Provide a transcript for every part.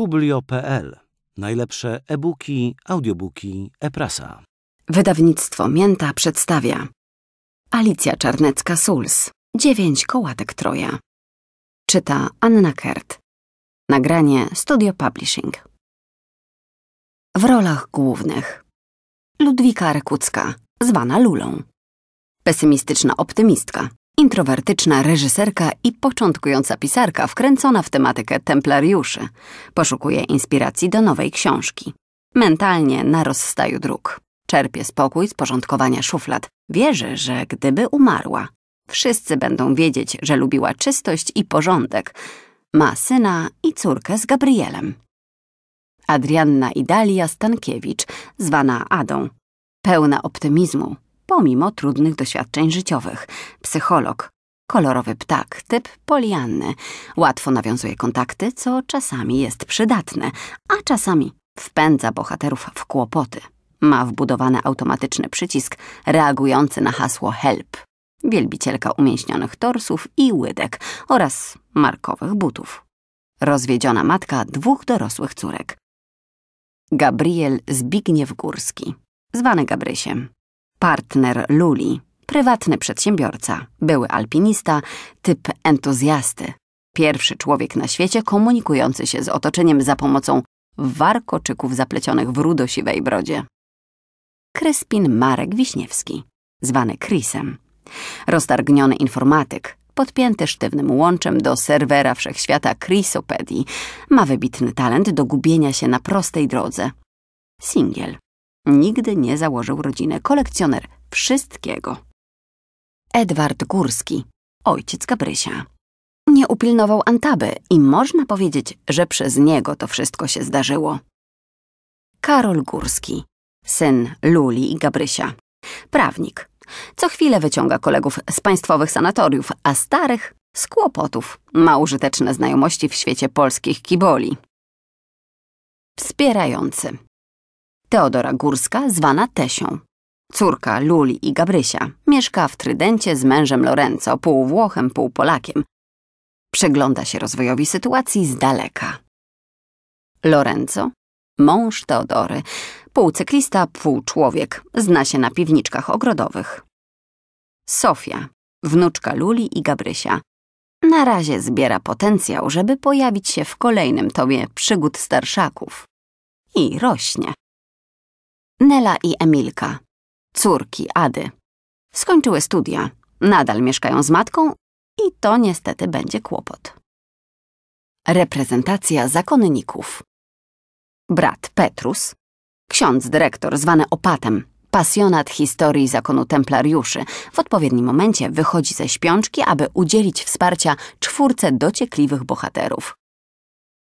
publio.pl. Najlepsze e-booki, audiobooki, e-prasa. Wydawnictwo Mięta przedstawia Alicja Czarnecka-Suls, Dziewięć kołatek Troja. Czyta Anna Kert. Nagranie Studio Publishing. W rolach głównych Ludwika Rekucka, zwana Lulą. Pesymistyczna optymistka, Introwertyczna reżyserka i początkująca pisarka wkręcona w tematykę templariuszy poszukuje inspiracji do nowej książki. Mentalnie na rozstaju dróg. Czerpie spokój z porządkowania szuflad. Wierzy, że gdyby umarła, wszyscy będą wiedzieć, że lubiła czystość i porządek. Ma syna i córkę z Gabrielem. Adrianna Idalia Stankiewicz, zwana Adą, pełna optymizmu, pomimo trudnych doświadczeń życiowych. Psycholog, kolorowy ptak, typ polianny. Łatwo nawiązuje kontakty, co czasami jest przydatne, a czasami wpędza bohaterów w kłopoty. Ma wbudowany automatyczny przycisk reagujący na hasło HELP. Wielbicielka umięśnionych torsów i łydek oraz markowych butów. Rozwiedziona matka dwóch dorosłych córek. Gabriel Zbigniew Górski, zwany Gabrysiem. Partner Luli, prywatny przedsiębiorca, były alpinista, typ entuzjasty. Pierwszy człowiek na świecie komunikujący się z otoczeniem za pomocą warkoczyków zaplecionych w rudosiwej brodzie. Kryspin Marek Wiśniewski, zwany Chrisem. Roztargniony informatyk, podpięty sztywnym łączem do serwera wszechświata Chrisopedii, ma wybitny talent do gubienia się na prostej drodze. Singiel, Nigdy nie założył rodziny. Kolekcjoner wszystkiego. Edward Górski, ojciec Gabrysia. Nie upilnował Antaby i można powiedzieć, że przez niego to wszystko się zdarzyło. Karol Górski, syn Luli i Gabrysia. Prawnik. Co chwilę wyciąga kolegów z państwowych sanatoriów, a starych z kłopotów. Ma użyteczne znajomości w świecie polskich kiboli. Wspierający. Teodora Górska, zwana Tesią. Córka Luli i Gabrysia mieszka w Trydencie z mężem Lorenzo, pół Włochem, pół Polakiem. Przegląda się rozwojowi sytuacji z daleka. Lorenzo, mąż Teodory, cyklista, pół człowiek, zna się na piwniczkach ogrodowych. Sofia, wnuczka Luli i Gabrysia. Na razie zbiera potencjał, żeby pojawić się w kolejnym tomie przygód starszaków. I rośnie. Nela i Emilka, córki Ady. Skończyły studia, nadal mieszkają z matką i to niestety będzie kłopot. Reprezentacja zakonników. Brat Petrus, ksiądz dyrektor zwany opatem, pasjonat historii zakonu templariuszy, w odpowiednim momencie wychodzi ze śpiączki, aby udzielić wsparcia czwórce dociekliwych bohaterów.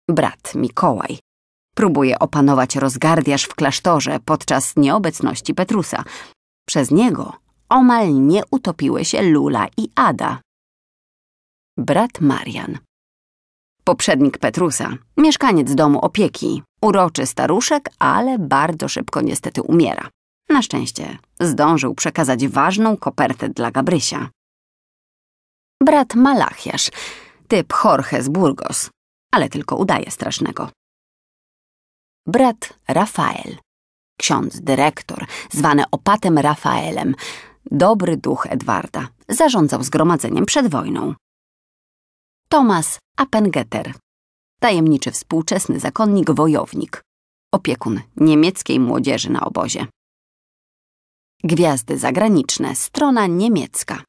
Brat Mikołaj, Próbuje opanować rozgardiaż w klasztorze podczas nieobecności Petrusa. Przez niego omal nie utopiły się Lula i Ada. Brat Marian Poprzednik Petrusa, mieszkaniec domu opieki, uroczy staruszek, ale bardzo szybko niestety umiera. Na szczęście zdążył przekazać ważną kopertę dla Gabrysia. Brat Malachiasz, typ Jorge z Burgos, ale tylko udaje strasznego. Brat Rafael, ksiądz dyrektor, zwany opatem Rafaelem, dobry duch Edwarda, zarządzał zgromadzeniem przed wojną. Thomas Appengeter, tajemniczy współczesny zakonnik-wojownik, opiekun niemieckiej młodzieży na obozie. Gwiazdy zagraniczne, strona niemiecka.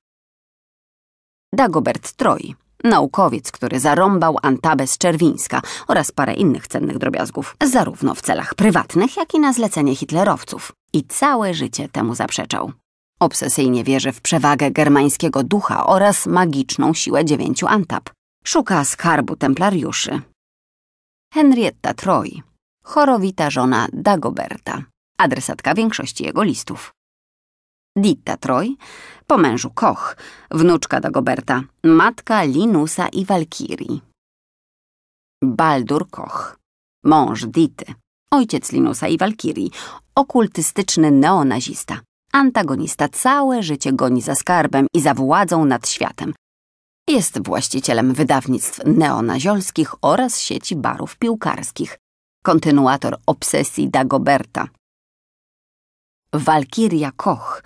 Dagobert Troi, naukowiec, który zarąbał Antabę z Czerwińska oraz parę innych cennych drobiazgów, zarówno w celach prywatnych, jak i na zlecenie hitlerowców. I całe życie temu zaprzeczał. Obsesyjnie wierzy w przewagę germańskiego ducha oraz magiczną siłę dziewięciu Antab. Szuka skarbu templariuszy. Henrietta Troy, chorowita żona Dagoberta adresatka większości jego listów. Ditta Troj, po mężu Koch, wnuczka Dagoberta, matka Linusa i Walkirii. Baldur Koch, mąż Dity, ojciec Linusa i Walkirii, okultystyczny neonazista, antagonista całe życie goni za skarbem i za władzą nad światem. Jest właścicielem wydawnictw neonaziolskich oraz sieci barów piłkarskich. Kontynuator obsesji Dagoberta, Walkiria Koch,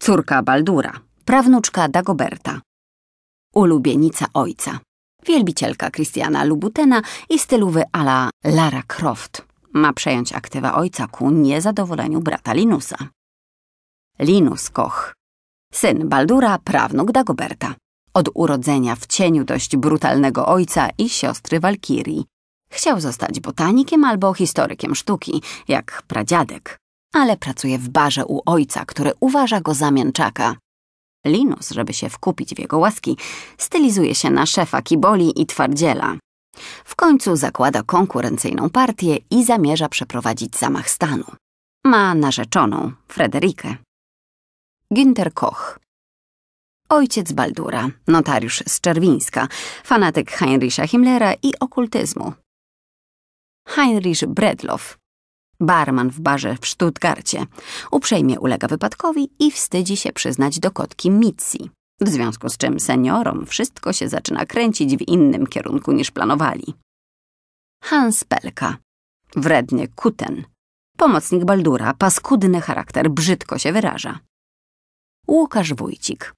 córka Baldura, prawnuczka Dagoberta, ulubienica ojca, wielbicielka Christiana Lubutena i stylowy ala Lara Croft. Ma przejąć aktywa ojca ku niezadowoleniu brata Linusa. Linus Koch, syn Baldura, prawnuk Dagoberta. Od urodzenia w cieniu dość brutalnego ojca i siostry Walkirii. Chciał zostać botanikiem albo historykiem sztuki, jak pradziadek ale pracuje w barze u ojca, który uważa go za mięczaka. Linus, żeby się wkupić w jego łaski, stylizuje się na szefa kiboli i twardziela. W końcu zakłada konkurencyjną partię i zamierza przeprowadzić zamach stanu. Ma narzeczoną, Frederikę. Günter Koch Ojciec Baldura, notariusz z Czerwińska, fanatyk Heinricha Himmlera i okultyzmu. Heinrich Bredlow, barman w barze w Stuttgarcie, uprzejmie ulega wypadkowi i wstydzi się przyznać do kotki Mitzi. W związku z czym seniorom wszystko się zaczyna kręcić w innym kierunku niż planowali. Hans Pelka, wredny kuten, pomocnik Baldura, paskudny charakter, brzydko się wyraża. Łukasz Wójcik,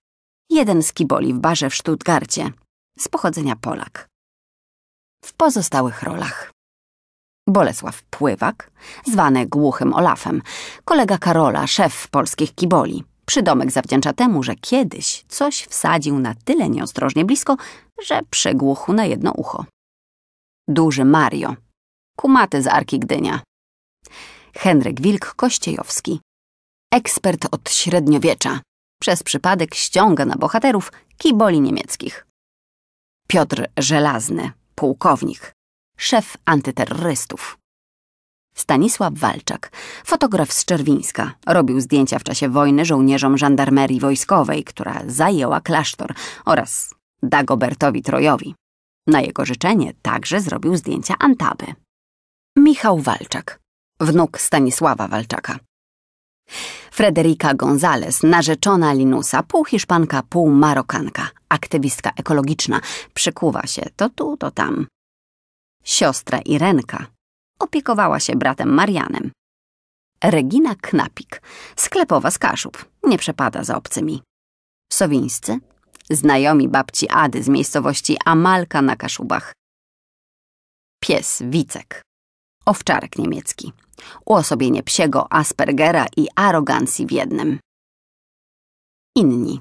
jeden z kiboli w barze w Stuttgarcie, z pochodzenia Polak. W pozostałych rolach. Bolesław Pływak, zwany Głuchym Olafem, kolega Karola, szef polskich kiboli. Przydomek zawdzięcza temu, że kiedyś coś wsadził na tyle nieostrożnie blisko, że przegłuchł na jedno ucho. Duży Mario, kumaty z Arki Gdynia. Henryk Wilk Kościejowski, ekspert od średniowiecza. Przez przypadek ściąga na bohaterów kiboli niemieckich. Piotr Żelazny, pułkownik, szef antyterrorystów. Stanisław Walczak, fotograf z Czerwińska, robił zdjęcia w czasie wojny żołnierzom żandarmerii wojskowej, która zajęła klasztor oraz Dagobertowi Trojowi. Na jego życzenie także zrobił zdjęcia Antaby. Michał Walczak, wnuk Stanisława Walczaka. Frederika Gonzales, narzeczona Linusa, półhiszpanka, półmarokanka, aktywistka ekologiczna, przykuwa się to tu, to tam siostra Irenka, opiekowała się bratem Marianem. Regina Knapik, sklepowa z Kaszub, nie przepada za obcymi. Sowińscy, znajomi babci Ady z miejscowości Amalka na Kaszubach. Pies Wicek, owczarek niemiecki, uosobienie psiego Aspergera i arogancji w jednym. Inni.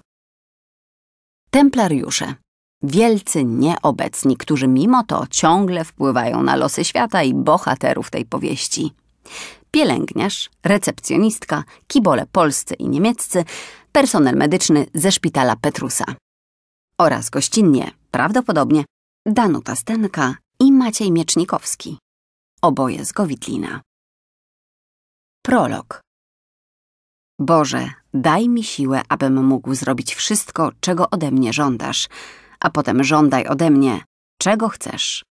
Templariusze, Wielcy nieobecni, którzy mimo to ciągle wpływają na losy świata i bohaterów tej powieści. Pielęgniarz, recepcjonistka, kibole polscy i niemieccy, personel medyczny ze szpitala Petrusa. Oraz gościnnie, prawdopodobnie, Danuta Stenka i Maciej Miecznikowski. Oboje z Gowitlina. Prolog. Boże, daj mi siłę, abym mógł zrobić wszystko, czego ode mnie żądasz, a potem żądaj ode mnie, czego chcesz.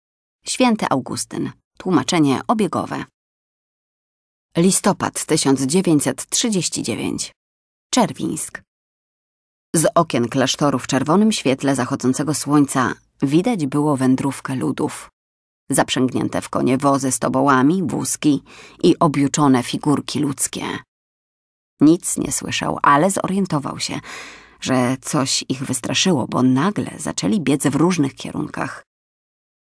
Święty Augustyn. Tłumaczenie obiegowe. Listopad 1939. Czerwińsk. Z okien klasztoru w czerwonym świetle zachodzącego słońca widać było wędrówkę ludów. Zaprzęgnięte w konie wozy z tobołami, wózki i objuczone figurki ludzkie. Nic nie słyszał, ale zorientował się – że coś ich wystraszyło, bo nagle zaczęli biec w różnych kierunkach.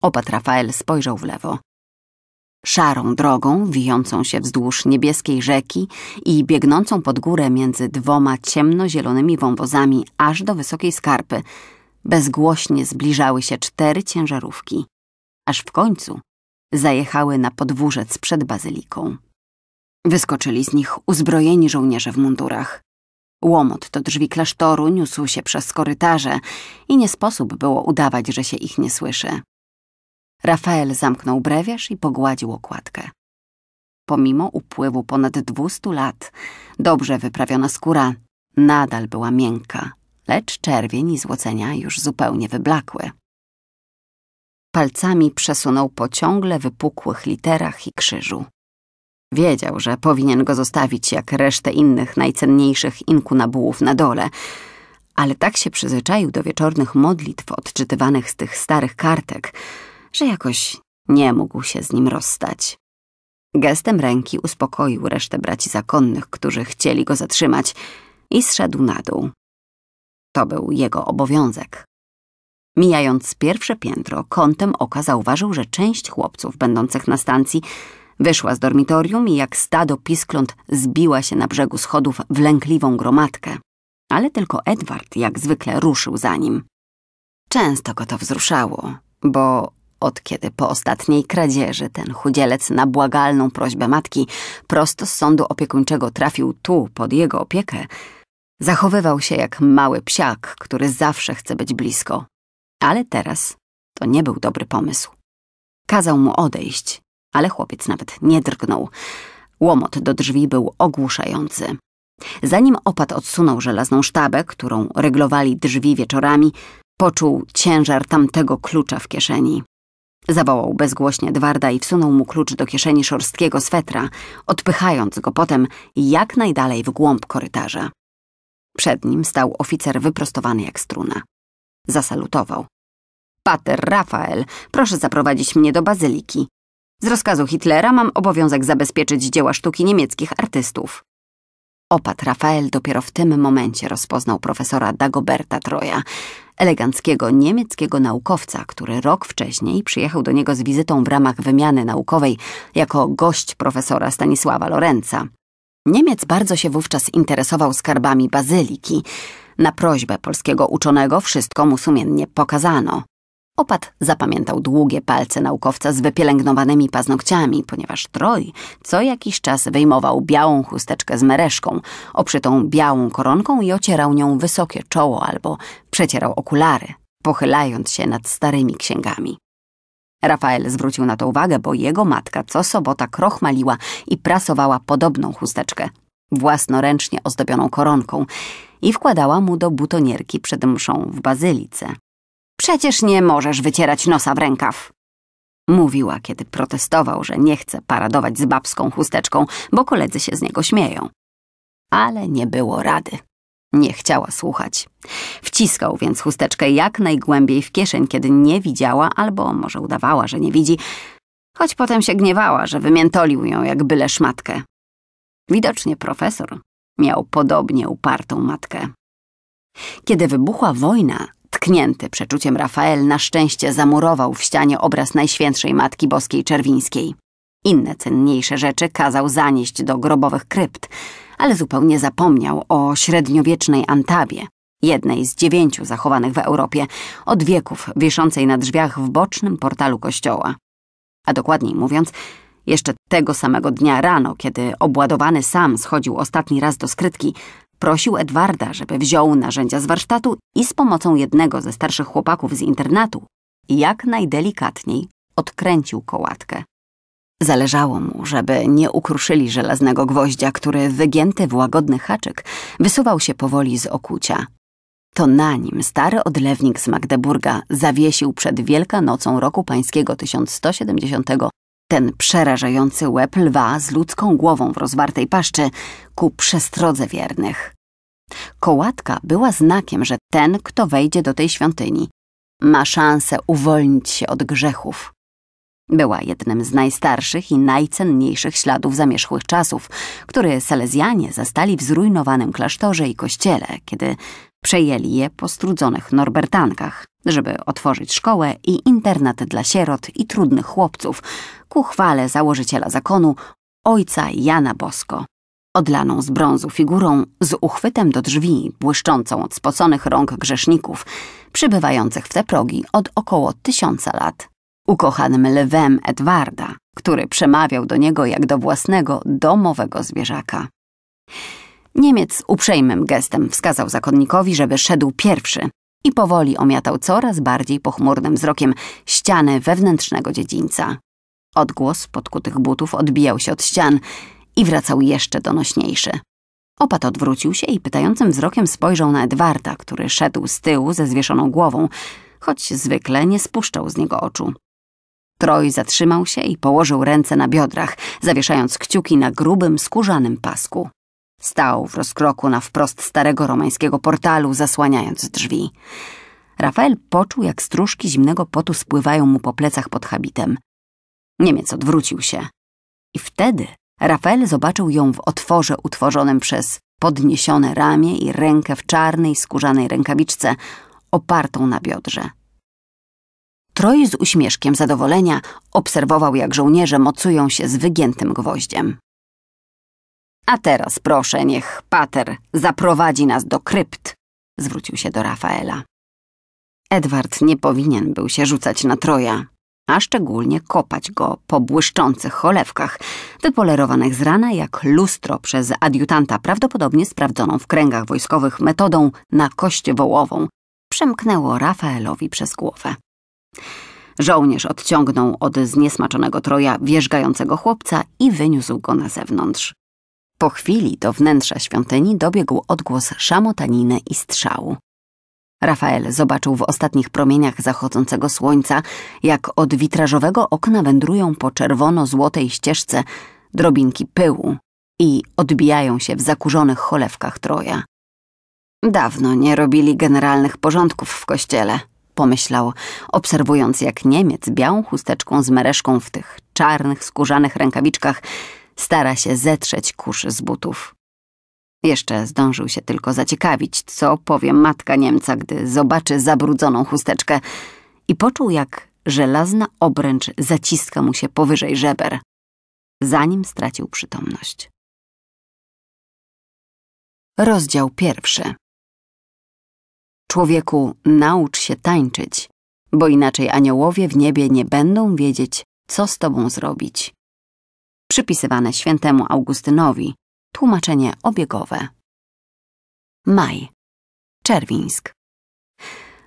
Opat Rafael spojrzał w lewo. Szarą drogą, wijącą się wzdłuż niebieskiej rzeki i biegnącą pod górę między dwoma ciemnozielonymi wąwozami aż do wysokiej skarpy, bezgłośnie zbliżały się cztery ciężarówki, aż w końcu zajechały na podwórzec przed bazyliką. Wyskoczyli z nich uzbrojeni żołnierze w mundurach. Łomot do drzwi klasztoru niósł się przez korytarze i nie sposób było udawać, że się ich nie słyszy. Rafael zamknął brewiarz i pogładził okładkę. Pomimo upływu ponad dwustu lat, dobrze wyprawiona skóra nadal była miękka, lecz czerwień i złocenia już zupełnie wyblakły. Palcami przesunął po ciągle wypukłych literach i krzyżu. Wiedział, że powinien go zostawić jak resztę innych najcenniejszych inkunabułów na dole, ale tak się przyzwyczaił do wieczornych modlitw odczytywanych z tych starych kartek, że jakoś nie mógł się z nim rozstać. Gestem ręki uspokoił resztę braci zakonnych, którzy chcieli go zatrzymać i zszedł na dół. To był jego obowiązek. Mijając pierwsze piętro, kątem oka zauważył, że część chłopców będących na stacji Wyszła z dormitorium i jak stado piskląt zbiła się na brzegu schodów w lękliwą gromadkę. Ale tylko Edward jak zwykle ruszył za nim. Często go to wzruszało, bo od kiedy po ostatniej kradzieży ten chudzielec na błagalną prośbę matki prosto z sądu opiekuńczego trafił tu, pod jego opiekę, zachowywał się jak mały psiak, który zawsze chce być blisko. Ale teraz to nie był dobry pomysł. Kazał mu odejść ale chłopiec nawet nie drgnął. Łomot do drzwi był ogłuszający. Zanim opat odsunął żelazną sztabę, którą reglowali drzwi wieczorami, poczuł ciężar tamtego klucza w kieszeni. Zawołał bezgłośnie Dwarda i wsunął mu klucz do kieszeni szorstkiego swetra, odpychając go potem jak najdalej w głąb korytarza. Przed nim stał oficer wyprostowany jak struna. Zasalutował. Pater Rafael, proszę zaprowadzić mnie do bazyliki. Z rozkazu Hitlera mam obowiązek zabezpieczyć dzieła sztuki niemieckich artystów. Opat Rafael dopiero w tym momencie rozpoznał profesora Dagoberta Troja, eleganckiego niemieckiego naukowca, który rok wcześniej przyjechał do niego z wizytą w ramach wymiany naukowej jako gość profesora Stanisława Lorenza. Niemiec bardzo się wówczas interesował skarbami bazyliki. Na prośbę polskiego uczonego wszystko mu sumiennie pokazano. Opat zapamiętał długie palce naukowca z wypielęgnowanymi paznokciami, ponieważ Troj co jakiś czas wyjmował białą chusteczkę z mereszką, oprzytą białą koronką i ocierał nią wysokie czoło albo przecierał okulary, pochylając się nad starymi księgami. Rafael zwrócił na to uwagę, bo jego matka co sobota krochmaliła i prasowała podobną chusteczkę, własnoręcznie ozdobioną koronką i wkładała mu do butonierki przed mszą w bazylice. Przecież nie możesz wycierać nosa w rękaw. Mówiła, kiedy protestował, że nie chce paradować z babską chusteczką, bo koledzy się z niego śmieją. Ale nie było rady. Nie chciała słuchać. Wciskał więc chusteczkę jak najgłębiej w kieszeń, kiedy nie widziała albo może udawała, że nie widzi, choć potem się gniewała, że wymiętolił ją jak byle szmatkę. Widocznie profesor miał podobnie upartą matkę. Kiedy wybuchła wojna, Dotknięty przeczuciem Rafael na szczęście zamurował w ścianie obraz Najświętszej Matki Boskiej Czerwińskiej. Inne cenniejsze rzeczy kazał zanieść do grobowych krypt, ale zupełnie zapomniał o średniowiecznej Antabie, jednej z dziewięciu zachowanych w Europie, od wieków wiszącej na drzwiach w bocznym portalu kościoła. A dokładniej mówiąc, jeszcze tego samego dnia rano, kiedy obładowany sam schodził ostatni raz do skrytki, Prosił Edwarda, żeby wziął narzędzia z warsztatu i z pomocą jednego ze starszych chłopaków z internatu jak najdelikatniej odkręcił kołatkę. Zależało mu, żeby nie ukruszyli żelaznego gwoździa, który wygięty w łagodny haczyk wysuwał się powoli z okucia. To na nim stary odlewnik z Magdeburga zawiesił przed Wielkanocą roku pańskiego 1170 ten przerażający łeb lwa z ludzką głową w rozwartej paszczy ku przestrodze wiernych. Kołatka była znakiem, że ten, kto wejdzie do tej świątyni, ma szansę uwolnić się od grzechów. Była jednym z najstarszych i najcenniejszych śladów zamierzchłych czasów, które Salezjanie zastali w zrujnowanym klasztorze i kościele, kiedy Przejęli je po strudzonych Norbertankach, żeby otworzyć szkołę i internat dla sierot i trudnych chłopców ku chwale założyciela zakonu, ojca Jana Bosko. Odlaną z brązu figurą, z uchwytem do drzwi, błyszczącą od spoconych rąk grzeszników, przybywających w te progi od około tysiąca lat. Ukochanym lwem Edwarda, który przemawiał do niego jak do własnego domowego zwierzaka. Niemiec uprzejmym gestem wskazał zakonnikowi, żeby szedł pierwszy i powoli omiatał coraz bardziej pochmurnym wzrokiem ścianę wewnętrznego dziedzińca. Odgłos podkutych butów odbijał się od ścian i wracał jeszcze donośniejszy. Opat odwrócił się i pytającym wzrokiem spojrzał na Edwarda, który szedł z tyłu ze zwieszoną głową, choć zwykle nie spuszczał z niego oczu. Troj zatrzymał się i położył ręce na biodrach, zawieszając kciuki na grubym, skórzanym pasku. Stał w rozkroku na wprost starego romańskiego portalu, zasłaniając drzwi. Rafael poczuł, jak stróżki zimnego potu spływają mu po plecach pod habitem. Niemiec odwrócił się. I wtedy Rafael zobaczył ją w otworze utworzonym przez podniesione ramię i rękę w czarnej, skórzanej rękawiczce, opartą na biodrze. Troj z uśmieszkiem zadowolenia obserwował, jak żołnierze mocują się z wygiętym gwoździem. A teraz proszę, niech pater zaprowadzi nas do krypt, zwrócił się do Rafaela. Edward nie powinien był się rzucać na Troja, a szczególnie kopać go po błyszczących cholewkach, wypolerowanych z rana jak lustro przez adiutanta prawdopodobnie sprawdzoną w kręgach wojskowych metodą na kość wołową, przemknęło Rafaelowi przez głowę. Żołnierz odciągnął od zniesmaczonego troja wierzgającego chłopca i wyniósł go na zewnątrz. Po chwili do wnętrza świątyni dobiegł odgłos szamotaniny i strzału. Rafael zobaczył w ostatnich promieniach zachodzącego słońca, jak od witrażowego okna wędrują po czerwono-złotej ścieżce drobinki pyłu i odbijają się w zakurzonych cholewkach troja. Dawno nie robili generalnych porządków w kościele, pomyślał, obserwując jak Niemiec białą chusteczką z mereszką w tych czarnych, skórzanych rękawiczkach Stara się zetrzeć kurz z butów. Jeszcze zdążył się tylko zaciekawić, co powie matka Niemca, gdy zobaczy zabrudzoną chusteczkę i poczuł, jak żelazna obręcz zaciska mu się powyżej żeber, zanim stracił przytomność. Rozdział pierwszy. Człowieku, naucz się tańczyć, bo inaczej aniołowie w niebie nie będą wiedzieć, co z tobą zrobić przypisywane świętemu Augustynowi, tłumaczenie obiegowe. Maj. Czerwińsk.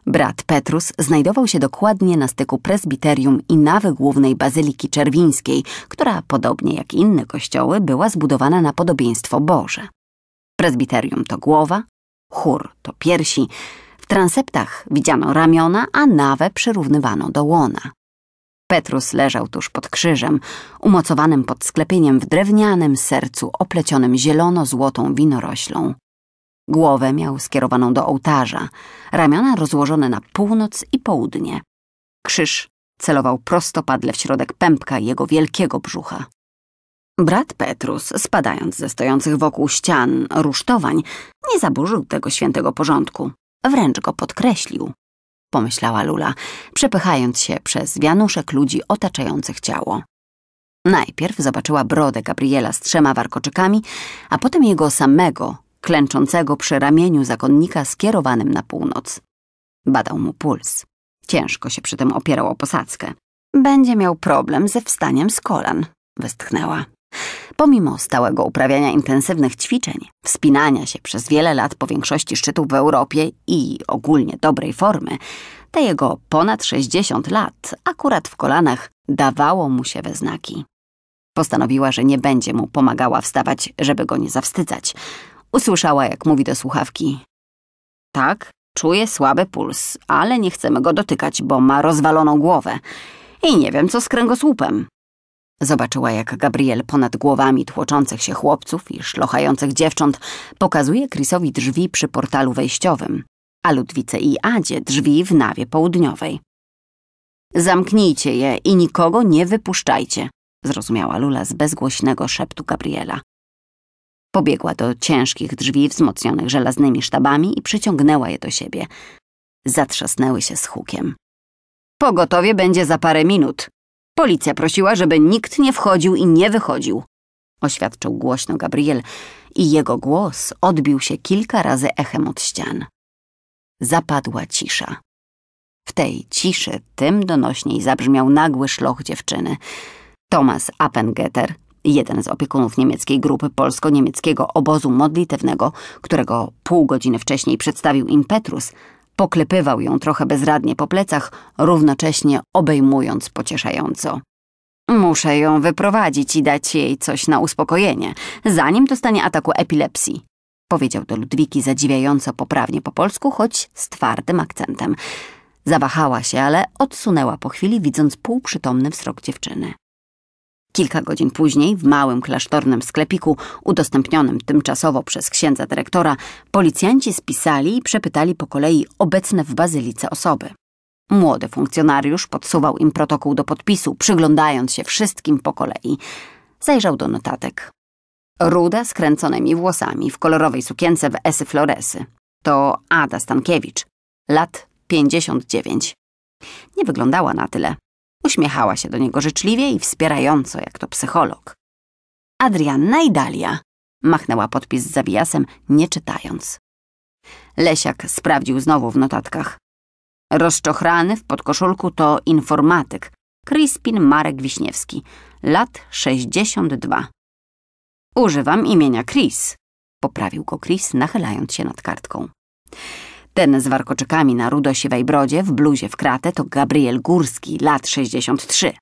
Brat Petrus znajdował się dokładnie na styku presbiterium i nawy głównej Bazyliki Czerwińskiej, która, podobnie jak inne kościoły, była zbudowana na podobieństwo Boże. Presbiterium to głowa, chór to piersi, w transeptach widziano ramiona, a nawę przyrównywano do łona. Petrus leżał tuż pod krzyżem, umocowanym pod sklepieniem w drewnianym sercu oplecionym zielono-złotą winoroślą. Głowę miał skierowaną do ołtarza, ramiona rozłożone na północ i południe. Krzyż celował prostopadle w środek pępka jego wielkiego brzucha. Brat Petrus, spadając ze stojących wokół ścian rusztowań, nie zaburzył tego świętego porządku, wręcz go podkreślił pomyślała Lula, przepychając się przez wianuszek ludzi otaczających ciało. Najpierw zobaczyła brodę Gabriela z trzema warkoczykami, a potem jego samego, klęczącego przy ramieniu zakonnika skierowanym na północ. Badał mu puls. Ciężko się przy tym opierał o posadzkę. Będzie miał problem ze wstaniem z kolan, westchnęła. Pomimo stałego uprawiania intensywnych ćwiczeń, wspinania się przez wiele lat po większości szczytów w Europie i ogólnie dobrej formy, te jego ponad 60 lat akurat w kolanach dawało mu się we znaki. Postanowiła, że nie będzie mu pomagała wstawać, żeby go nie zawstydzać. Usłyszała, jak mówi do słuchawki. Tak, czuję słaby puls, ale nie chcemy go dotykać, bo ma rozwaloną głowę. I nie wiem, co z kręgosłupem. Zobaczyła, jak Gabriel ponad głowami tłoczących się chłopców i szlochających dziewcząt pokazuje Chrisowi drzwi przy portalu wejściowym, a Ludwice i Adzie drzwi w nawie południowej. Zamknijcie je i nikogo nie wypuszczajcie, zrozumiała Lula z bezgłośnego szeptu Gabriela. Pobiegła do ciężkich drzwi wzmocnionych żelaznymi sztabami i przyciągnęła je do siebie. Zatrzasnęły się z hukiem. Pogotowie będzie za parę minut, Policja prosiła, żeby nikt nie wchodził i nie wychodził, oświadczył głośno Gabriel i jego głos odbił się kilka razy echem od ścian. Zapadła cisza. W tej ciszy tym donośniej zabrzmiał nagły szloch dziewczyny. Thomas Appengetter, jeden z opiekunów niemieckiej grupy polsko-niemieckiego obozu modlitewnego, którego pół godziny wcześniej przedstawił im Petrus, Poklepywał ją trochę bezradnie po plecach, równocześnie obejmując pocieszająco. Muszę ją wyprowadzić i dać jej coś na uspokojenie, zanim dostanie ataku epilepsji. Powiedział do Ludwiki zadziwiająco poprawnie po polsku, choć z twardym akcentem. Zawahała się, ale odsunęła po chwili, widząc półprzytomny wzrok dziewczyny. Kilka godzin później w małym klasztornym sklepiku, udostępnionym tymczasowo przez księdza dyrektora, policjanci spisali i przepytali po kolei obecne w bazylice osoby. Młody funkcjonariusz podsuwał im protokół do podpisu, przyglądając się wszystkim po kolei. Zajrzał do notatek. Ruda skręconymi włosami w kolorowej sukience w Esy Floresy. To Ada Stankiewicz, lat 59. Nie wyglądała na tyle. Uśmiechała się do niego życzliwie i wspierająco, jak to psycholog. Adrianna i Dalia. Machnęła podpis z zawijasem, nie czytając. Lesiak sprawdził znowu w notatkach. Rozczochrany w podkoszulku to informatyk, Krispin Marek Wiśniewski, lat 62. Używam imienia Chris, poprawił go Chris, nachylając się nad kartką. Ten z warkoczykami na Rudosiewej brodzie w bluzie w kratę to Gabriel Górski, lat 63,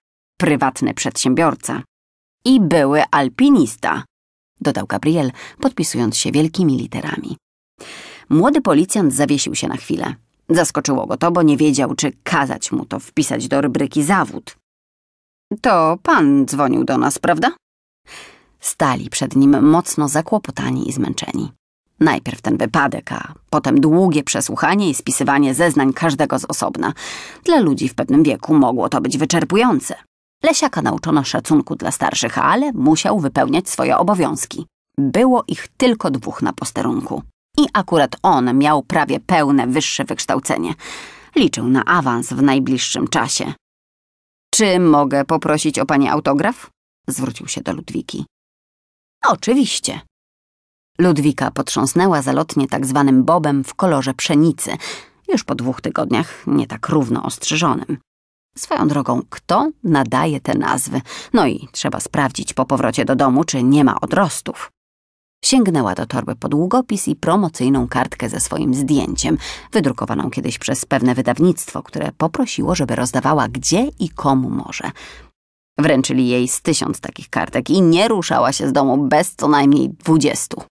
prywatny przedsiębiorca. I były alpinista, dodał Gabriel, podpisując się wielkimi literami. Młody policjant zawiesił się na chwilę. Zaskoczyło go to, bo nie wiedział, czy kazać mu to wpisać do rubryki zawód. To pan dzwonił do nas, prawda? Stali przed nim mocno zakłopotani i zmęczeni. Najpierw ten wypadek, a potem długie przesłuchanie i spisywanie zeznań każdego z osobna. Dla ludzi w pewnym wieku mogło to być wyczerpujące. Lesiaka nauczono szacunku dla starszych, ale musiał wypełniać swoje obowiązki. Było ich tylko dwóch na posterunku. I akurat on miał prawie pełne wyższe wykształcenie. Liczył na awans w najbliższym czasie. Czy mogę poprosić o pani autograf? Zwrócił się do Ludwiki. Oczywiście, Ludwika potrząsnęła zalotnie tak zwanym bobem w kolorze pszenicy, już po dwóch tygodniach nie tak równo ostrzyżonym. Swoją drogą, kto nadaje te nazwy? No i trzeba sprawdzić po powrocie do domu, czy nie ma odrostów. Sięgnęła do torby po długopis i promocyjną kartkę ze swoim zdjęciem, wydrukowaną kiedyś przez pewne wydawnictwo, które poprosiło, żeby rozdawała gdzie i komu może. Wręczyli jej z tysiąc takich kartek i nie ruszała się z domu bez co najmniej dwudziestu.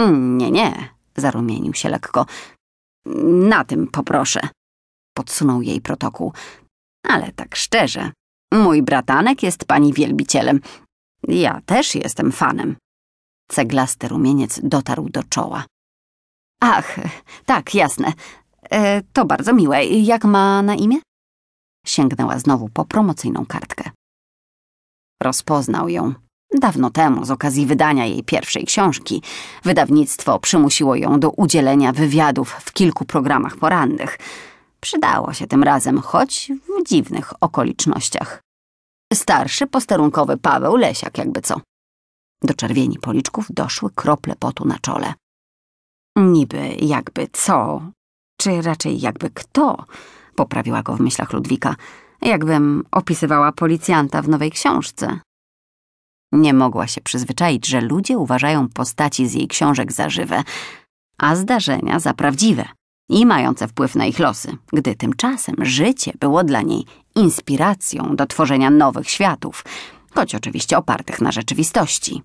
Mm, nie, nie, zarumienił się lekko. Na tym poproszę. Podsunął jej protokół. Ale tak szczerze, mój bratanek jest pani wielbicielem. Ja też jestem fanem. Ceglasty rumieniec dotarł do czoła. Ach, tak, jasne. E, to bardzo miłe. Jak ma na imię? Sięgnęła znowu po promocyjną kartkę. Rozpoznał ją. Dawno temu, z okazji wydania jej pierwszej książki, wydawnictwo przymusiło ją do udzielenia wywiadów w kilku programach porannych. Przydało się tym razem, choć w dziwnych okolicznościach. Starszy, posterunkowy Paweł Lesiak, jakby co. Do czerwieni policzków doszły krople potu na czole. Niby jakby co, czy raczej jakby kto, poprawiła go w myślach Ludwika, jakbym opisywała policjanta w nowej książce. Nie mogła się przyzwyczaić, że ludzie uważają postaci z jej książek za żywe, a zdarzenia za prawdziwe i mające wpływ na ich losy, gdy tymczasem życie było dla niej inspiracją do tworzenia nowych światów, choć oczywiście opartych na rzeczywistości.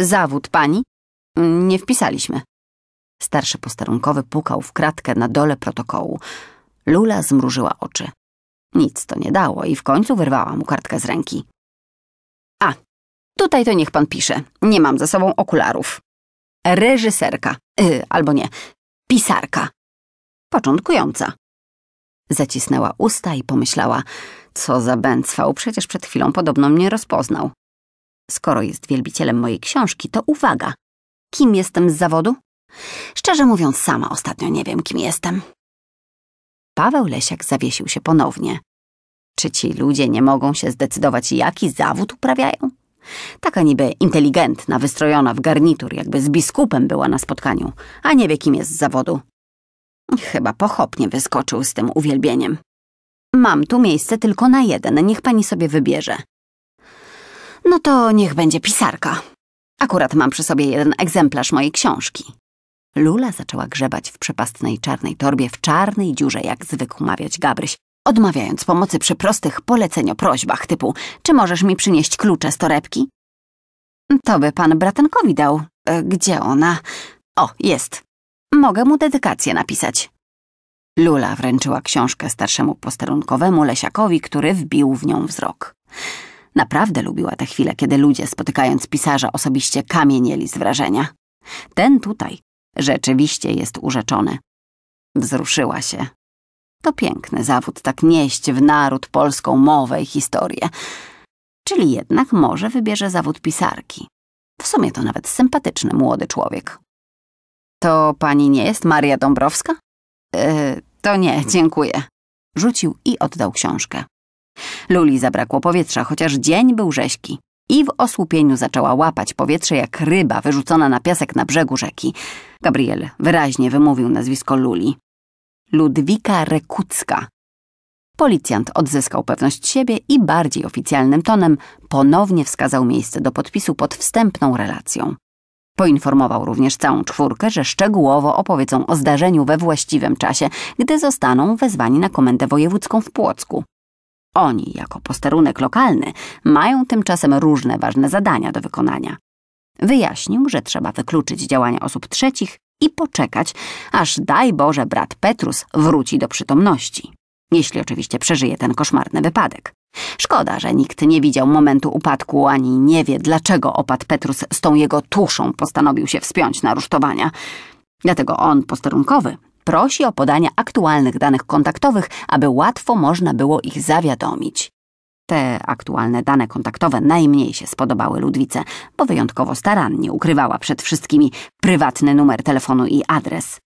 Zawód pani? Nie wpisaliśmy. Starszy posterunkowy pukał w kratkę na dole protokołu. Lula zmrużyła oczy. Nic to nie dało i w końcu wyrwała mu kartkę z ręki. Tutaj to niech pan pisze. Nie mam za sobą okularów. Reżyserka. Y, albo nie. Pisarka. Początkująca. Zacisnęła usta i pomyślała, co za bęcwał, przecież przed chwilą podobno mnie rozpoznał. Skoro jest wielbicielem mojej książki, to uwaga. Kim jestem z zawodu? Szczerze mówiąc, sama ostatnio nie wiem, kim jestem. Paweł Lesiak zawiesił się ponownie. Czy ci ludzie nie mogą się zdecydować, jaki zawód uprawiają? Taka niby inteligentna, wystrojona w garnitur, jakby z biskupem była na spotkaniu, a nie wie kim jest z zawodu. Chyba pochopnie wyskoczył z tym uwielbieniem. Mam tu miejsce tylko na jeden, niech pani sobie wybierze. No to niech będzie pisarka. Akurat mam przy sobie jeden egzemplarz mojej książki. Lula zaczęła grzebać w przepastnej czarnej torbie, w czarnej dziurze, jak zwykł mawiać Gabryś, odmawiając pomocy przy prostych polecenioprośbach typu czy możesz mi przynieść klucze z torebki? To by pan bratankowi dał. E, gdzie ona? O, jest. Mogę mu dedykację napisać. Lula wręczyła książkę starszemu posterunkowemu lesiakowi, który wbił w nią wzrok. Naprawdę lubiła te chwile, kiedy ludzie, spotykając pisarza osobiście, kamienieli z wrażenia. Ten tutaj rzeczywiście jest urzeczony. Wzruszyła się, to piękny zawód tak nieść w naród polską mowę i historię. Czyli jednak może wybierze zawód pisarki. W sumie to nawet sympatyczny młody człowiek. To pani nie jest Maria Dąbrowska? Yy, to nie, dziękuję. Rzucił i oddał książkę. Luli zabrakło powietrza, chociaż dzień był rześki. I w osłupieniu zaczęła łapać powietrze jak ryba wyrzucona na piasek na brzegu rzeki. Gabriel wyraźnie wymówił nazwisko Luli. Ludwika Rekucka. Policjant odzyskał pewność siebie i bardziej oficjalnym tonem ponownie wskazał miejsce do podpisu pod wstępną relacją. Poinformował również całą czwórkę, że szczegółowo opowiedzą o zdarzeniu we właściwym czasie, gdy zostaną wezwani na komendę wojewódzką w Płocku. Oni, jako posterunek lokalny, mają tymczasem różne ważne zadania do wykonania. Wyjaśnił, że trzeba wykluczyć działania osób trzecich i poczekać, aż daj Boże brat Petrus wróci do przytomności. Jeśli oczywiście przeżyje ten koszmarny wypadek. Szkoda, że nikt nie widział momentu upadku ani nie wie, dlaczego opad Petrus z tą jego tuszą postanowił się wspiąć na rusztowania. Dlatego on, posterunkowy, prosi o podanie aktualnych danych kontaktowych, aby łatwo można było ich zawiadomić. Te aktualne dane kontaktowe najmniej się spodobały Ludwice, bo wyjątkowo starannie ukrywała przed wszystkimi prywatny numer telefonu i adres.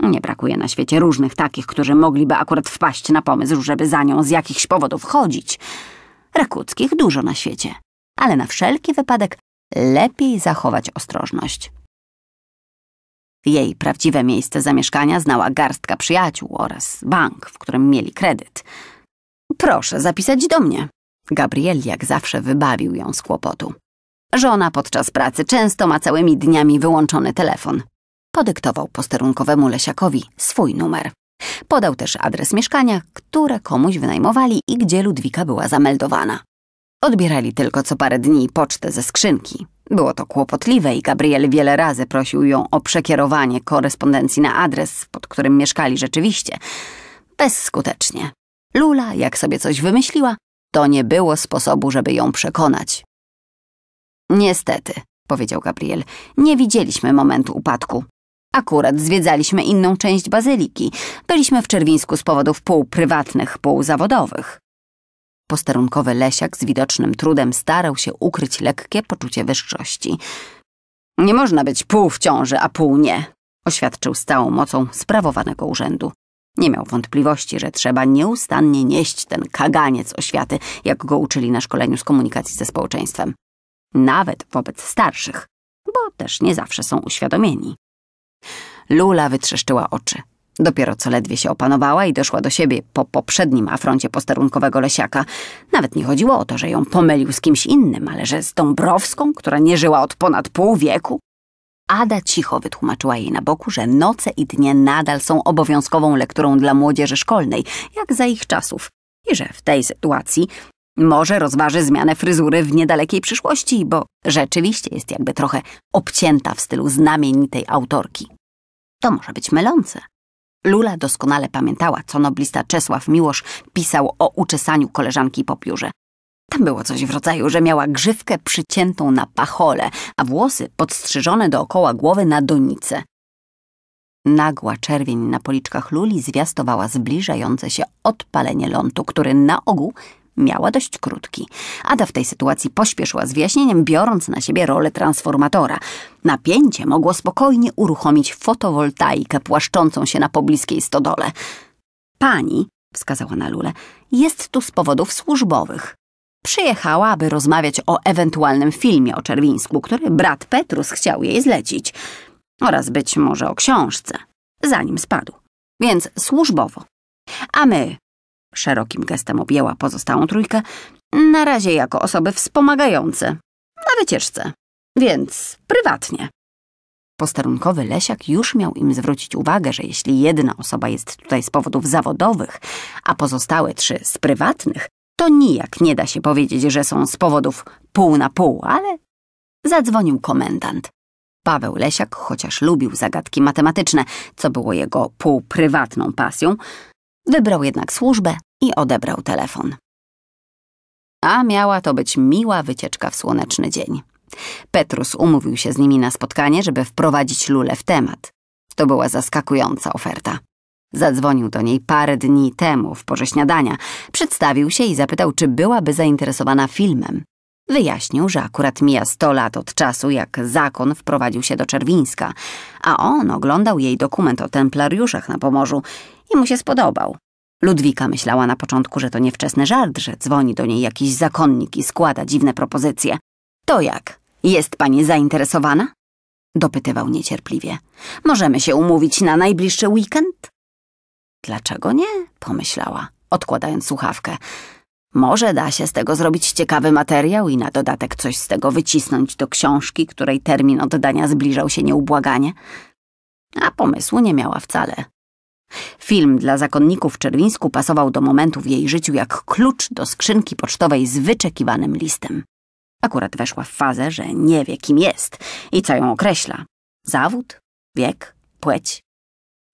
Nie brakuje na świecie różnych takich, którzy mogliby akurat wpaść na pomysł, żeby za nią z jakichś powodów chodzić. Rakuckich dużo na świecie, ale na wszelki wypadek lepiej zachować ostrożność. Jej prawdziwe miejsce zamieszkania znała garstka przyjaciół oraz bank, w którym mieli kredyt. Proszę zapisać do mnie, Gabriel jak zawsze wybawił ją z kłopotu. Żona podczas pracy często ma całymi dniami wyłączony telefon. Podyktował posterunkowemu Lesiakowi swój numer. Podał też adres mieszkania, które komuś wynajmowali i gdzie Ludwika była zameldowana. Odbierali tylko co parę dni pocztę ze skrzynki. Było to kłopotliwe i Gabriel wiele razy prosił ją o przekierowanie korespondencji na adres, pod którym mieszkali rzeczywiście. Bezskutecznie. Lula, jak sobie coś wymyśliła, to nie było sposobu, żeby ją przekonać. Niestety, powiedział Gabriel, nie widzieliśmy momentu upadku. Akurat zwiedzaliśmy inną część bazyliki. Byliśmy w Czerwińsku z powodów prywatnych, pół zawodowych. Posterunkowy Lesiak z widocznym trudem starał się ukryć lekkie poczucie wyższości. Nie można być pół w ciąży, a pół nie, oświadczył z całą mocą sprawowanego urzędu. Nie miał wątpliwości, że trzeba nieustannie nieść ten kaganiec oświaty, jak go uczyli na szkoleniu z komunikacji ze społeczeństwem. Nawet wobec starszych, bo też nie zawsze są uświadomieni. Lula wytrzeszczyła oczy. Dopiero co ledwie się opanowała i doszła do siebie po poprzednim afroncie posterunkowego Lesiaka. Nawet nie chodziło o to, że ją pomylił z kimś innym, ale że z tą Browską, która nie żyła od ponad pół wieku. Ada cicho wytłumaczyła jej na boku, że noce i dnie nadal są obowiązkową lekturą dla młodzieży szkolnej, jak za ich czasów, i że w tej sytuacji może rozważy zmianę fryzury w niedalekiej przyszłości, bo rzeczywiście jest jakby trochę obcięta w stylu znamienitej autorki. To może być mylące. Lula doskonale pamiętała, co noblista Czesław Miłosz pisał o uczesaniu koleżanki po piórze. Tam było coś w rodzaju, że miała grzywkę przyciętą na pachole, a włosy podstrzyżone dookoła głowy na donice. Nagła czerwień na policzkach Luli zwiastowała zbliżające się odpalenie lądu, który na ogół miała dość krótki. Ada w tej sytuacji pośpieszyła z wyjaśnieniem, biorąc na siebie rolę transformatora. Napięcie mogło spokojnie uruchomić fotowoltaikę płaszczącą się na pobliskiej stodole. Pani, wskazała na Lulę, jest tu z powodów służbowych. Przyjechała, aby rozmawiać o ewentualnym filmie o Czerwińsku, który brat Petrus chciał jej zlecić, oraz być może o książce, zanim spadł. Więc służbowo. A my, szerokim gestem objęła pozostałą trójkę, na razie jako osoby wspomagające, na wycieczce, więc prywatnie. Posterunkowy Lesiak już miał im zwrócić uwagę, że jeśli jedna osoba jest tutaj z powodów zawodowych, a pozostałe trzy z prywatnych, to nijak nie da się powiedzieć, że są z powodów pół na pół, ale zadzwonił komendant. Paweł Lesiak, chociaż lubił zagadki matematyczne, co było jego półprywatną pasją, wybrał jednak służbę i odebrał telefon. A miała to być miła wycieczka w słoneczny dzień. Petrus umówił się z nimi na spotkanie, żeby wprowadzić Lulę w temat. To była zaskakująca oferta. Zadzwonił do niej parę dni temu, w porze śniadania. Przedstawił się i zapytał, czy byłaby zainteresowana filmem. Wyjaśnił, że akurat mija sto lat od czasu, jak zakon wprowadził się do Czerwińska, a on oglądał jej dokument o templariuszach na Pomorzu i mu się spodobał. Ludwika myślała na początku, że to niewczesny żart, że dzwoni do niej jakiś zakonnik i składa dziwne propozycje. To jak? Jest pani zainteresowana? Dopytywał niecierpliwie. Możemy się umówić na najbliższy weekend? Dlaczego nie? pomyślała, odkładając słuchawkę. Może da się z tego zrobić ciekawy materiał i na dodatek coś z tego wycisnąć do książki, której termin oddania zbliżał się nieubłaganie. A pomysłu nie miała wcale. Film dla zakonników w Czerwińsku pasował do momentu w jej życiu jak klucz do skrzynki pocztowej z wyczekiwanym listem. Akurat weszła w fazę, że nie wie, kim jest i co ją określa. Zawód, wiek, płeć,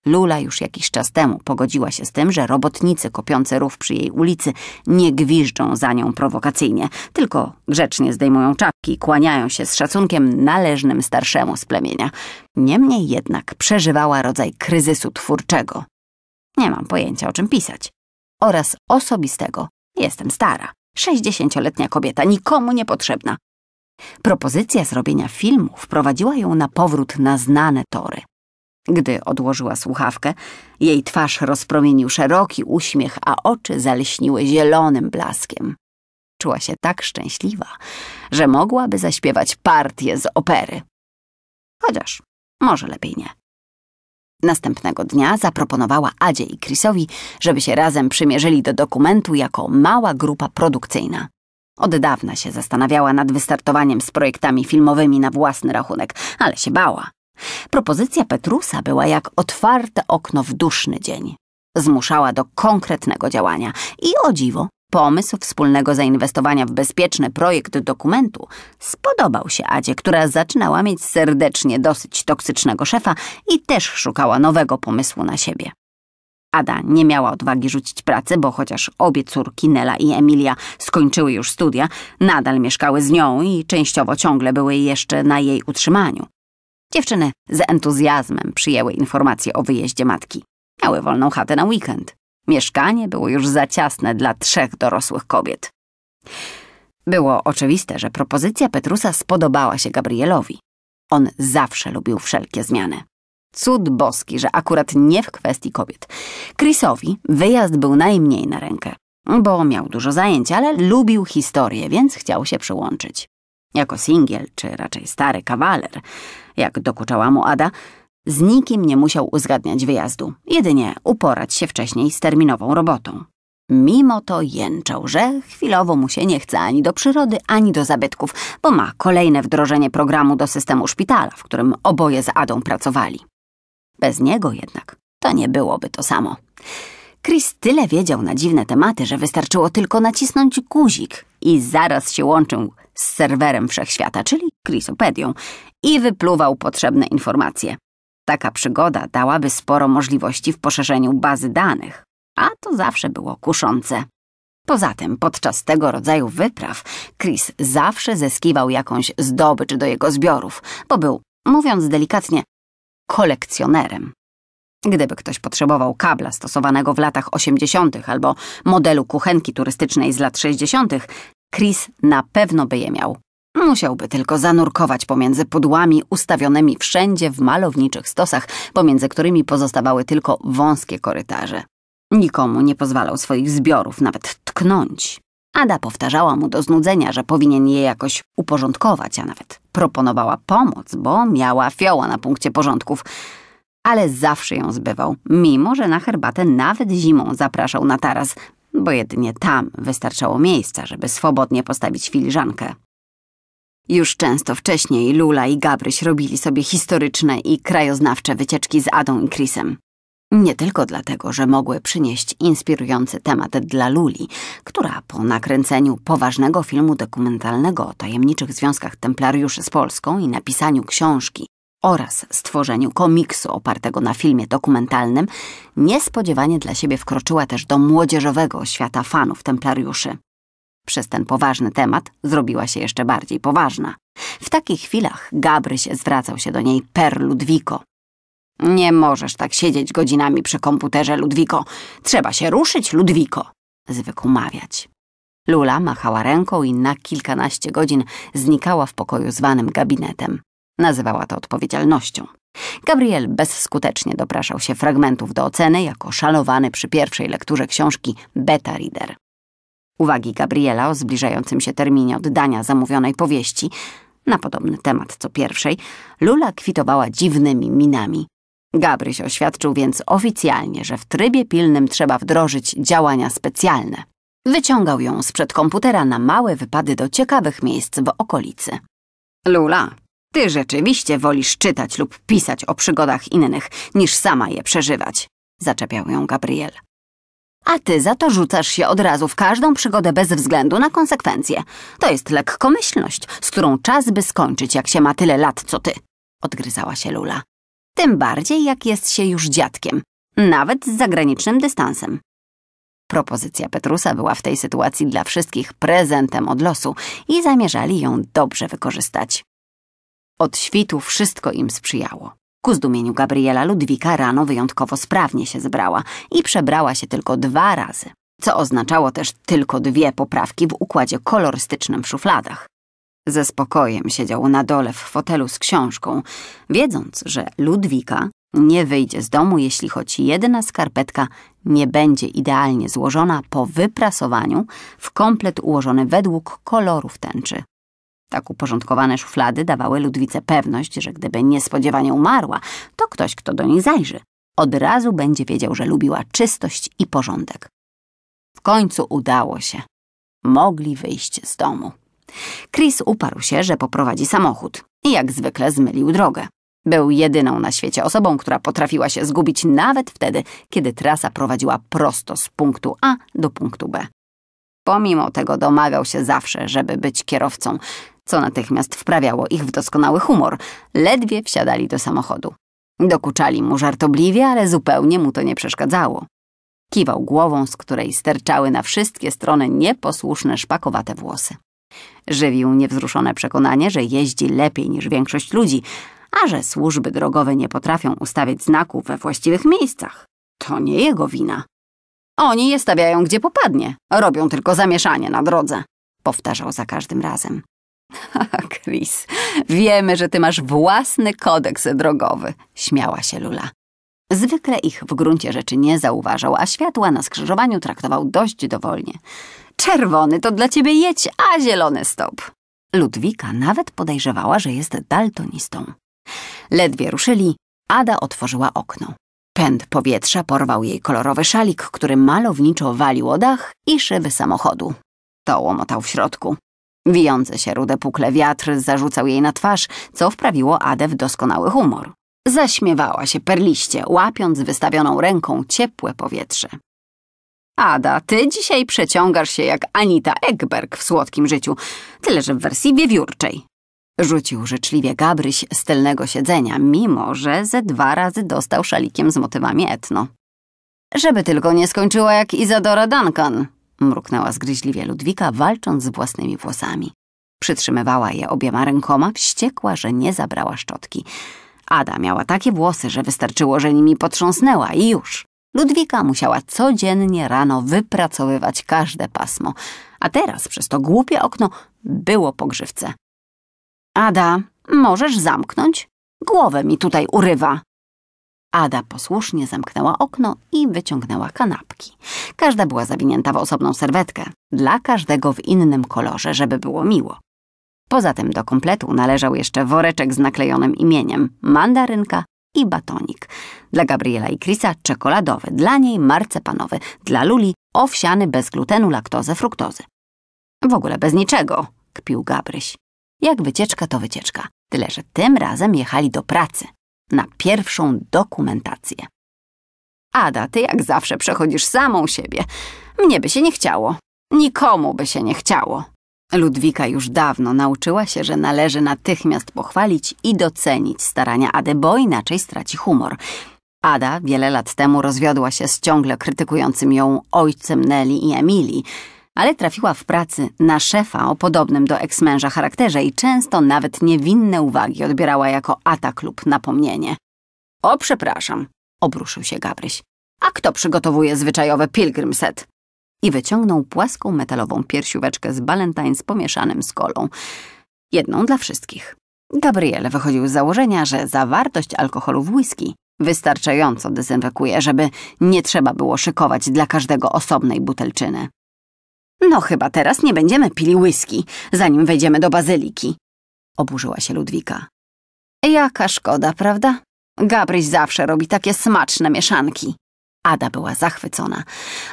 Lula już jakiś czas temu pogodziła się z tym, że robotnicy kopiący rów przy jej ulicy nie gwiżdżą za nią prowokacyjnie, tylko grzecznie zdejmują czapki i kłaniają się z szacunkiem należnym starszemu z plemienia. Niemniej jednak przeżywała rodzaj kryzysu twórczego. Nie mam pojęcia, o czym pisać. Oraz osobistego. Jestem stara. Sześćdziesięcioletnia kobieta, nikomu niepotrzebna. Propozycja zrobienia filmu wprowadziła ją na powrót na znane tory – gdy odłożyła słuchawkę, jej twarz rozpromienił szeroki uśmiech, a oczy zaleśniły zielonym blaskiem. Czuła się tak szczęśliwa, że mogłaby zaśpiewać partię z opery. Chociaż może lepiej nie. Następnego dnia zaproponowała Adzie i Chrisowi, żeby się razem przymierzyli do dokumentu jako mała grupa produkcyjna. Od dawna się zastanawiała nad wystartowaniem z projektami filmowymi na własny rachunek, ale się bała, Propozycja Petrusa była jak otwarte okno w duszny dzień. Zmuszała do konkretnego działania i o dziwo, pomysł wspólnego zainwestowania w bezpieczny projekt dokumentu spodobał się Adzie, która zaczynała mieć serdecznie dosyć toksycznego szefa i też szukała nowego pomysłu na siebie. Ada nie miała odwagi rzucić pracy, bo chociaż obie córki, Nela i Emilia, skończyły już studia, nadal mieszkały z nią i częściowo ciągle były jeszcze na jej utrzymaniu. Dziewczyny z entuzjazmem przyjęły informację o wyjeździe matki. Miały wolną chatę na weekend. Mieszkanie było już za ciasne dla trzech dorosłych kobiet. Było oczywiste, że propozycja Petrusa spodobała się Gabrielowi. On zawsze lubił wszelkie zmiany. Cud boski, że akurat nie w kwestii kobiet. Chrisowi wyjazd był najmniej na rękę, bo miał dużo zajęć, ale lubił historię, więc chciał się przyłączyć. Jako singiel, czy raczej stary kawaler, jak dokuczała mu Ada, z nikim nie musiał uzgadniać wyjazdu, jedynie uporać się wcześniej z terminową robotą. Mimo to jęczał, że chwilowo mu się nie chce ani do przyrody, ani do zabytków, bo ma kolejne wdrożenie programu do systemu szpitala, w którym oboje z Adą pracowali. Bez niego jednak to nie byłoby to samo. Chris tyle wiedział na dziwne tematy, że wystarczyło tylko nacisnąć guzik i zaraz się łączył z serwerem wszechświata, czyli krisopedią, i wypluwał potrzebne informacje. Taka przygoda dałaby sporo możliwości w poszerzeniu bazy danych, a to zawsze było kuszące. Poza tym, podczas tego rodzaju wypraw, Chris zawsze zyskiwał jakąś zdobycz do jego zbiorów, bo był, mówiąc delikatnie, kolekcjonerem. Gdyby ktoś potrzebował kabla stosowanego w latach 80. albo modelu kuchenki turystycznej z lat 60., Chris na pewno by je miał. Musiałby tylko zanurkować pomiędzy pudłami ustawionymi wszędzie w malowniczych stosach, pomiędzy którymi pozostawały tylko wąskie korytarze. Nikomu nie pozwalał swoich zbiorów nawet tknąć. Ada powtarzała mu do znudzenia, że powinien je jakoś uporządkować, a nawet proponowała pomoc, bo miała fioła na punkcie porządków. Ale zawsze ją zbywał, mimo że na herbatę nawet zimą zapraszał na taras, bo jedynie tam wystarczało miejsca, żeby swobodnie postawić filiżankę. Już często wcześniej Lula i Gabryś robili sobie historyczne i krajoznawcze wycieczki z Adą i Chrisem. Nie tylko dlatego, że mogły przynieść inspirujący temat dla Luli, która po nakręceniu poważnego filmu dokumentalnego o tajemniczych związkach templariuszy z Polską i napisaniu książki oraz stworzeniu komiksu opartego na filmie dokumentalnym, niespodziewanie dla siebie wkroczyła też do młodzieżowego świata fanów templariuszy. Przez ten poważny temat zrobiła się jeszcze bardziej poważna. W takich chwilach Gabryś zwracał się do niej per Ludwiko. Nie możesz tak siedzieć godzinami przy komputerze, Ludwiko. Trzeba się ruszyć, Ludwiko, zwykł mawiać. Lula machała ręką i na kilkanaście godzin znikała w pokoju zwanym gabinetem. Nazywała to odpowiedzialnością. Gabriel bezskutecznie dopraszał się fragmentów do oceny jako szalowany przy pierwszej lekturze książki Beta Reader. Uwagi Gabriela o zbliżającym się terminie oddania zamówionej powieści, na podobny temat co pierwszej, Lula kwitowała dziwnymi minami. Gabryś oświadczył więc oficjalnie, że w trybie pilnym trzeba wdrożyć działania specjalne. Wyciągał ją sprzed komputera na małe wypady do ciekawych miejsc w okolicy. Lula, ty rzeczywiście wolisz czytać lub pisać o przygodach innych, niż sama je przeżywać, zaczepiał ją Gabriel. A ty za to rzucasz się od razu w każdą przygodę bez względu na konsekwencje. To jest lekkomyślność, z którą czas by skończyć, jak się ma tyle lat co ty, odgryzała się Lula. Tym bardziej, jak jest się już dziadkiem, nawet z zagranicznym dystansem. Propozycja Petrusa była w tej sytuacji dla wszystkich prezentem od losu i zamierzali ją dobrze wykorzystać. Od świtu wszystko im sprzyjało. Ku zdumieniu Gabriela Ludwika rano wyjątkowo sprawnie się zbrała i przebrała się tylko dwa razy, co oznaczało też tylko dwie poprawki w układzie kolorystycznym w szufladach. Ze spokojem siedział na dole w fotelu z książką, wiedząc, że Ludwika nie wyjdzie z domu, jeśli choć jedna skarpetka nie będzie idealnie złożona po wyprasowaniu w komplet ułożony według kolorów tęczy. Tak uporządkowane szuflady dawały Ludwice pewność, że gdyby niespodziewanie umarła, to ktoś, kto do niej zajrzy, od razu będzie wiedział, że lubiła czystość i porządek. W końcu udało się. Mogli wyjść z domu. Chris uparł się, że poprowadzi samochód i jak zwykle zmylił drogę. Był jedyną na świecie osobą, która potrafiła się zgubić nawet wtedy, kiedy trasa prowadziła prosto z punktu A do punktu B. Pomimo tego domagał się zawsze, żeby być kierowcą, co natychmiast wprawiało ich w doskonały humor. Ledwie wsiadali do samochodu. Dokuczali mu żartobliwie, ale zupełnie mu to nie przeszkadzało. Kiwał głową, z której sterczały na wszystkie strony nieposłuszne szpakowate włosy. Żywił niewzruszone przekonanie, że jeździ lepiej niż większość ludzi, a że służby drogowe nie potrafią ustawiać znaków we właściwych miejscach. To nie jego wina. Oni je stawiają gdzie popadnie, robią tylko zamieszanie na drodze, powtarzał za każdym razem. Chris, tak, wiemy, że ty masz własny kodeks drogowy, śmiała się Lula. Zwykle ich w gruncie rzeczy nie zauważał, a światła na skrzyżowaniu traktował dość dowolnie. Czerwony to dla ciebie jedź, a zielony stop. Ludwika nawet podejrzewała, że jest daltonistą. Ledwie ruszyli, Ada otworzyła okno. Pęd powietrza porwał jej kolorowy szalik, który malowniczo walił o dach i szyby samochodu. To łomotał w środku. Wijące się rude pukle wiatr zarzucał jej na twarz, co wprawiło Adę w doskonały humor. Zaśmiewała się perliście, łapiąc wystawioną ręką ciepłe powietrze. Ada, ty dzisiaj przeciągasz się jak Anita Ekberg w słodkim życiu, tyle że w wersji wiewiórczej. Rzucił życzliwie Gabryś z tylnego siedzenia, mimo że ze dwa razy dostał szalikiem z motywami etno. Żeby tylko nie skończyła jak Izadora Duncan, mruknęła zgryźliwie Ludwika, walcząc z własnymi włosami. Przytrzymywała je obiema rękoma, wściekła, że nie zabrała szczotki. Ada miała takie włosy, że wystarczyło, że nimi potrząsnęła i już. Ludwika musiała codziennie rano wypracowywać każde pasmo, a teraz przez to głupie okno było pogrzywce. Ada, możesz zamknąć? Głowę mi tutaj urywa, Ada posłusznie zamknęła okno i wyciągnęła kanapki. Każda była zawinięta w osobną serwetkę, dla każdego w innym kolorze, żeby było miło. Poza tym do kompletu należał jeszcze woreczek z naklejonym imieniem, mandarynka i batonik. Dla Gabriela i Krisa czekoladowy, dla niej marcepanowy, dla Luli owsiany bez glutenu, laktozy, fruktozy. W ogóle bez niczego, kpił Gabryś. Jak wycieczka to wycieczka, tyle że tym razem jechali do pracy, na pierwszą dokumentację. Ada, ty jak zawsze przechodzisz samą siebie. Mnie by się nie chciało. Nikomu by się nie chciało. Ludwika już dawno nauczyła się, że należy natychmiast pochwalić i docenić starania Ady, bo inaczej straci humor. Ada wiele lat temu rozwiodła się z ciągle krytykującym ją ojcem Nelly i Emilii, ale trafiła w pracy na szefa o podobnym do eksmęża charakterze i często nawet niewinne uwagi odbierała jako atak lub napomnienie. O, przepraszam, obruszył się Gabryś. A kto przygotowuje zwyczajowe pilgrim set? I wyciągnął płaską metalową piersióweczkę z balentain z pomieszanym z kolą. Jedną dla wszystkich. Gabriel wychodził z założenia, że zawartość alkoholu w whisky wystarczająco dezynfekuje, żeby nie trzeba było szykować dla każdego osobnej butelczyny. No chyba teraz nie będziemy pili whisky, zanim wejdziemy do bazyliki. Oburzyła się Ludwika. Jaka szkoda, prawda? Gabryś zawsze robi takie smaczne mieszanki. Ada była zachwycona.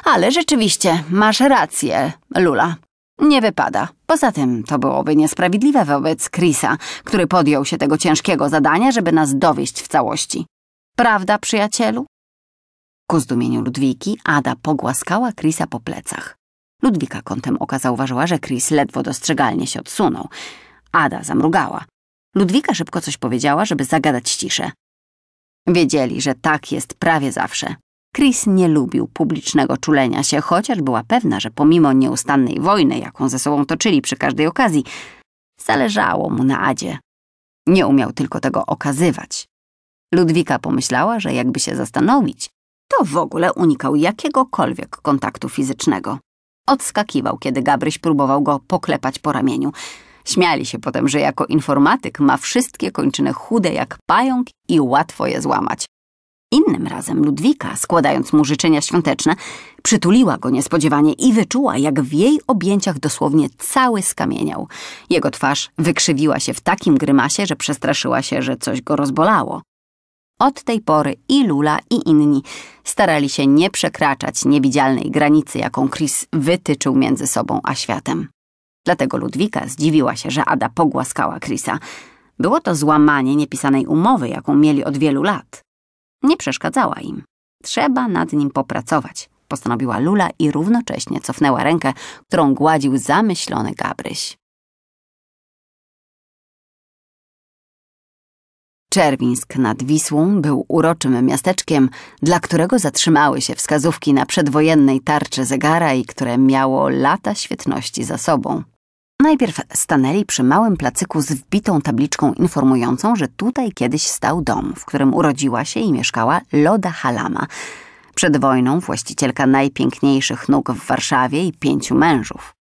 Ale rzeczywiście, masz rację, Lula. Nie wypada. Poza tym to byłoby niesprawiedliwe wobec Krisa, który podjął się tego ciężkiego zadania, żeby nas dowieść w całości. Prawda, przyjacielu? Ku zdumieniu Ludwiki, Ada pogłaskała Krisa po plecach. Ludwika kątem oka zauważyła, że Chris ledwo dostrzegalnie się odsunął. Ada zamrugała. Ludwika szybko coś powiedziała, żeby zagadać ciszę. Wiedzieli, że tak jest prawie zawsze. Chris nie lubił publicznego czulenia się, chociaż była pewna, że pomimo nieustannej wojny, jaką ze sobą toczyli przy każdej okazji, zależało mu na Adzie. Nie umiał tylko tego okazywać. Ludwika pomyślała, że jakby się zastanowić, to w ogóle unikał jakiegokolwiek kontaktu fizycznego. Odskakiwał, kiedy Gabryś próbował go poklepać po ramieniu. Śmiali się potem, że jako informatyk ma wszystkie kończyny chude jak pająk i łatwo je złamać. Innym razem Ludwika, składając mu życzenia świąteczne, przytuliła go niespodziewanie i wyczuła, jak w jej objęciach dosłownie cały skamieniał. Jego twarz wykrzywiła się w takim grymasie, że przestraszyła się, że coś go rozbolało. Od tej pory i Lula, i inni starali się nie przekraczać niewidzialnej granicy, jaką Chris wytyczył między sobą a światem. Dlatego Ludwika zdziwiła się, że Ada pogłaskała Chrisa. Było to złamanie niepisanej umowy, jaką mieli od wielu lat. Nie przeszkadzała im. Trzeba nad nim popracować, postanowiła Lula i równocześnie cofnęła rękę, którą gładził zamyślony Gabryś. Czerwińsk nad Wisłą był uroczym miasteczkiem, dla którego zatrzymały się wskazówki na przedwojennej tarczy zegara i które miało lata świetności za sobą. Najpierw stanęli przy małym placyku z wbitą tabliczką informującą, że tutaj kiedyś stał dom, w którym urodziła się i mieszkała Loda Halama. Przed wojną właścicielka najpiękniejszych nóg w Warszawie i pięciu mężów.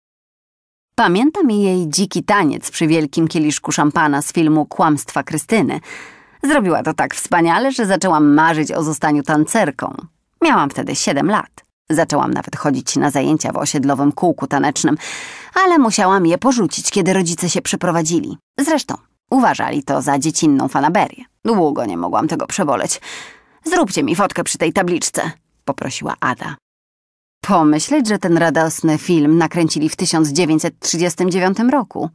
Pamiętam jej dziki taniec przy wielkim kieliszku szampana z filmu Kłamstwa Krystyny – Zrobiła to tak wspaniale, że zaczęłam marzyć o zostaniu tancerką. Miałam wtedy 7 lat. Zaczęłam nawet chodzić na zajęcia w osiedlowym kółku tanecznym, ale musiałam je porzucić, kiedy rodzice się przeprowadzili. Zresztą uważali to za dziecinną fanaberię. Długo nie mogłam tego przeboleć. Zróbcie mi fotkę przy tej tabliczce, poprosiła Ada. Pomyśleć, że ten radosny film nakręcili w 1939 roku.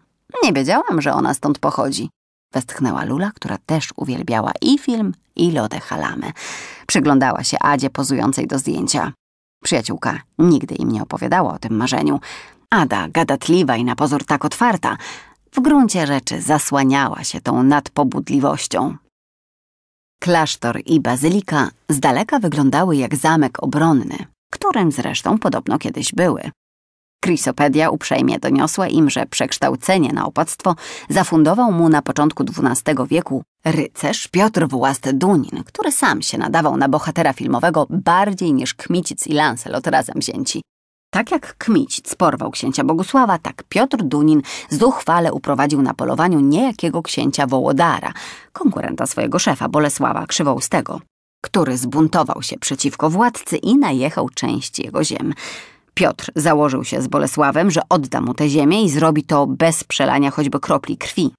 Nie wiedziałam, że ona stąd pochodzi. Westchnęła Lula, która też uwielbiała i film, i lodę halamy. Przyglądała się Adzie pozującej do zdjęcia. Przyjaciółka nigdy im nie opowiadała o tym marzeniu. Ada, gadatliwa i na pozór tak otwarta, w gruncie rzeczy zasłaniała się tą nadpobudliwością. Klasztor i bazylika z daleka wyglądały jak zamek obronny, którym zresztą podobno kiedyś były. Krysopedia uprzejmie doniosła im, że przekształcenie na opactwo zafundował mu na początku XII wieku rycerz Piotr Włast Dunin, który sam się nadawał na bohatera filmowego bardziej niż Kmicic i Lancelot razem wzięci. Tak jak Kmicic porwał księcia Bogusława, tak Piotr Dunin zuchwale uprowadził na polowaniu niejakiego księcia Wołodara, konkurenta swojego szefa Bolesława Krzywoustego, który zbuntował się przeciwko władcy i najechał część jego ziem. Piotr założył się z Bolesławem, że odda mu tę ziemię i zrobi to bez przelania choćby kropli krwi.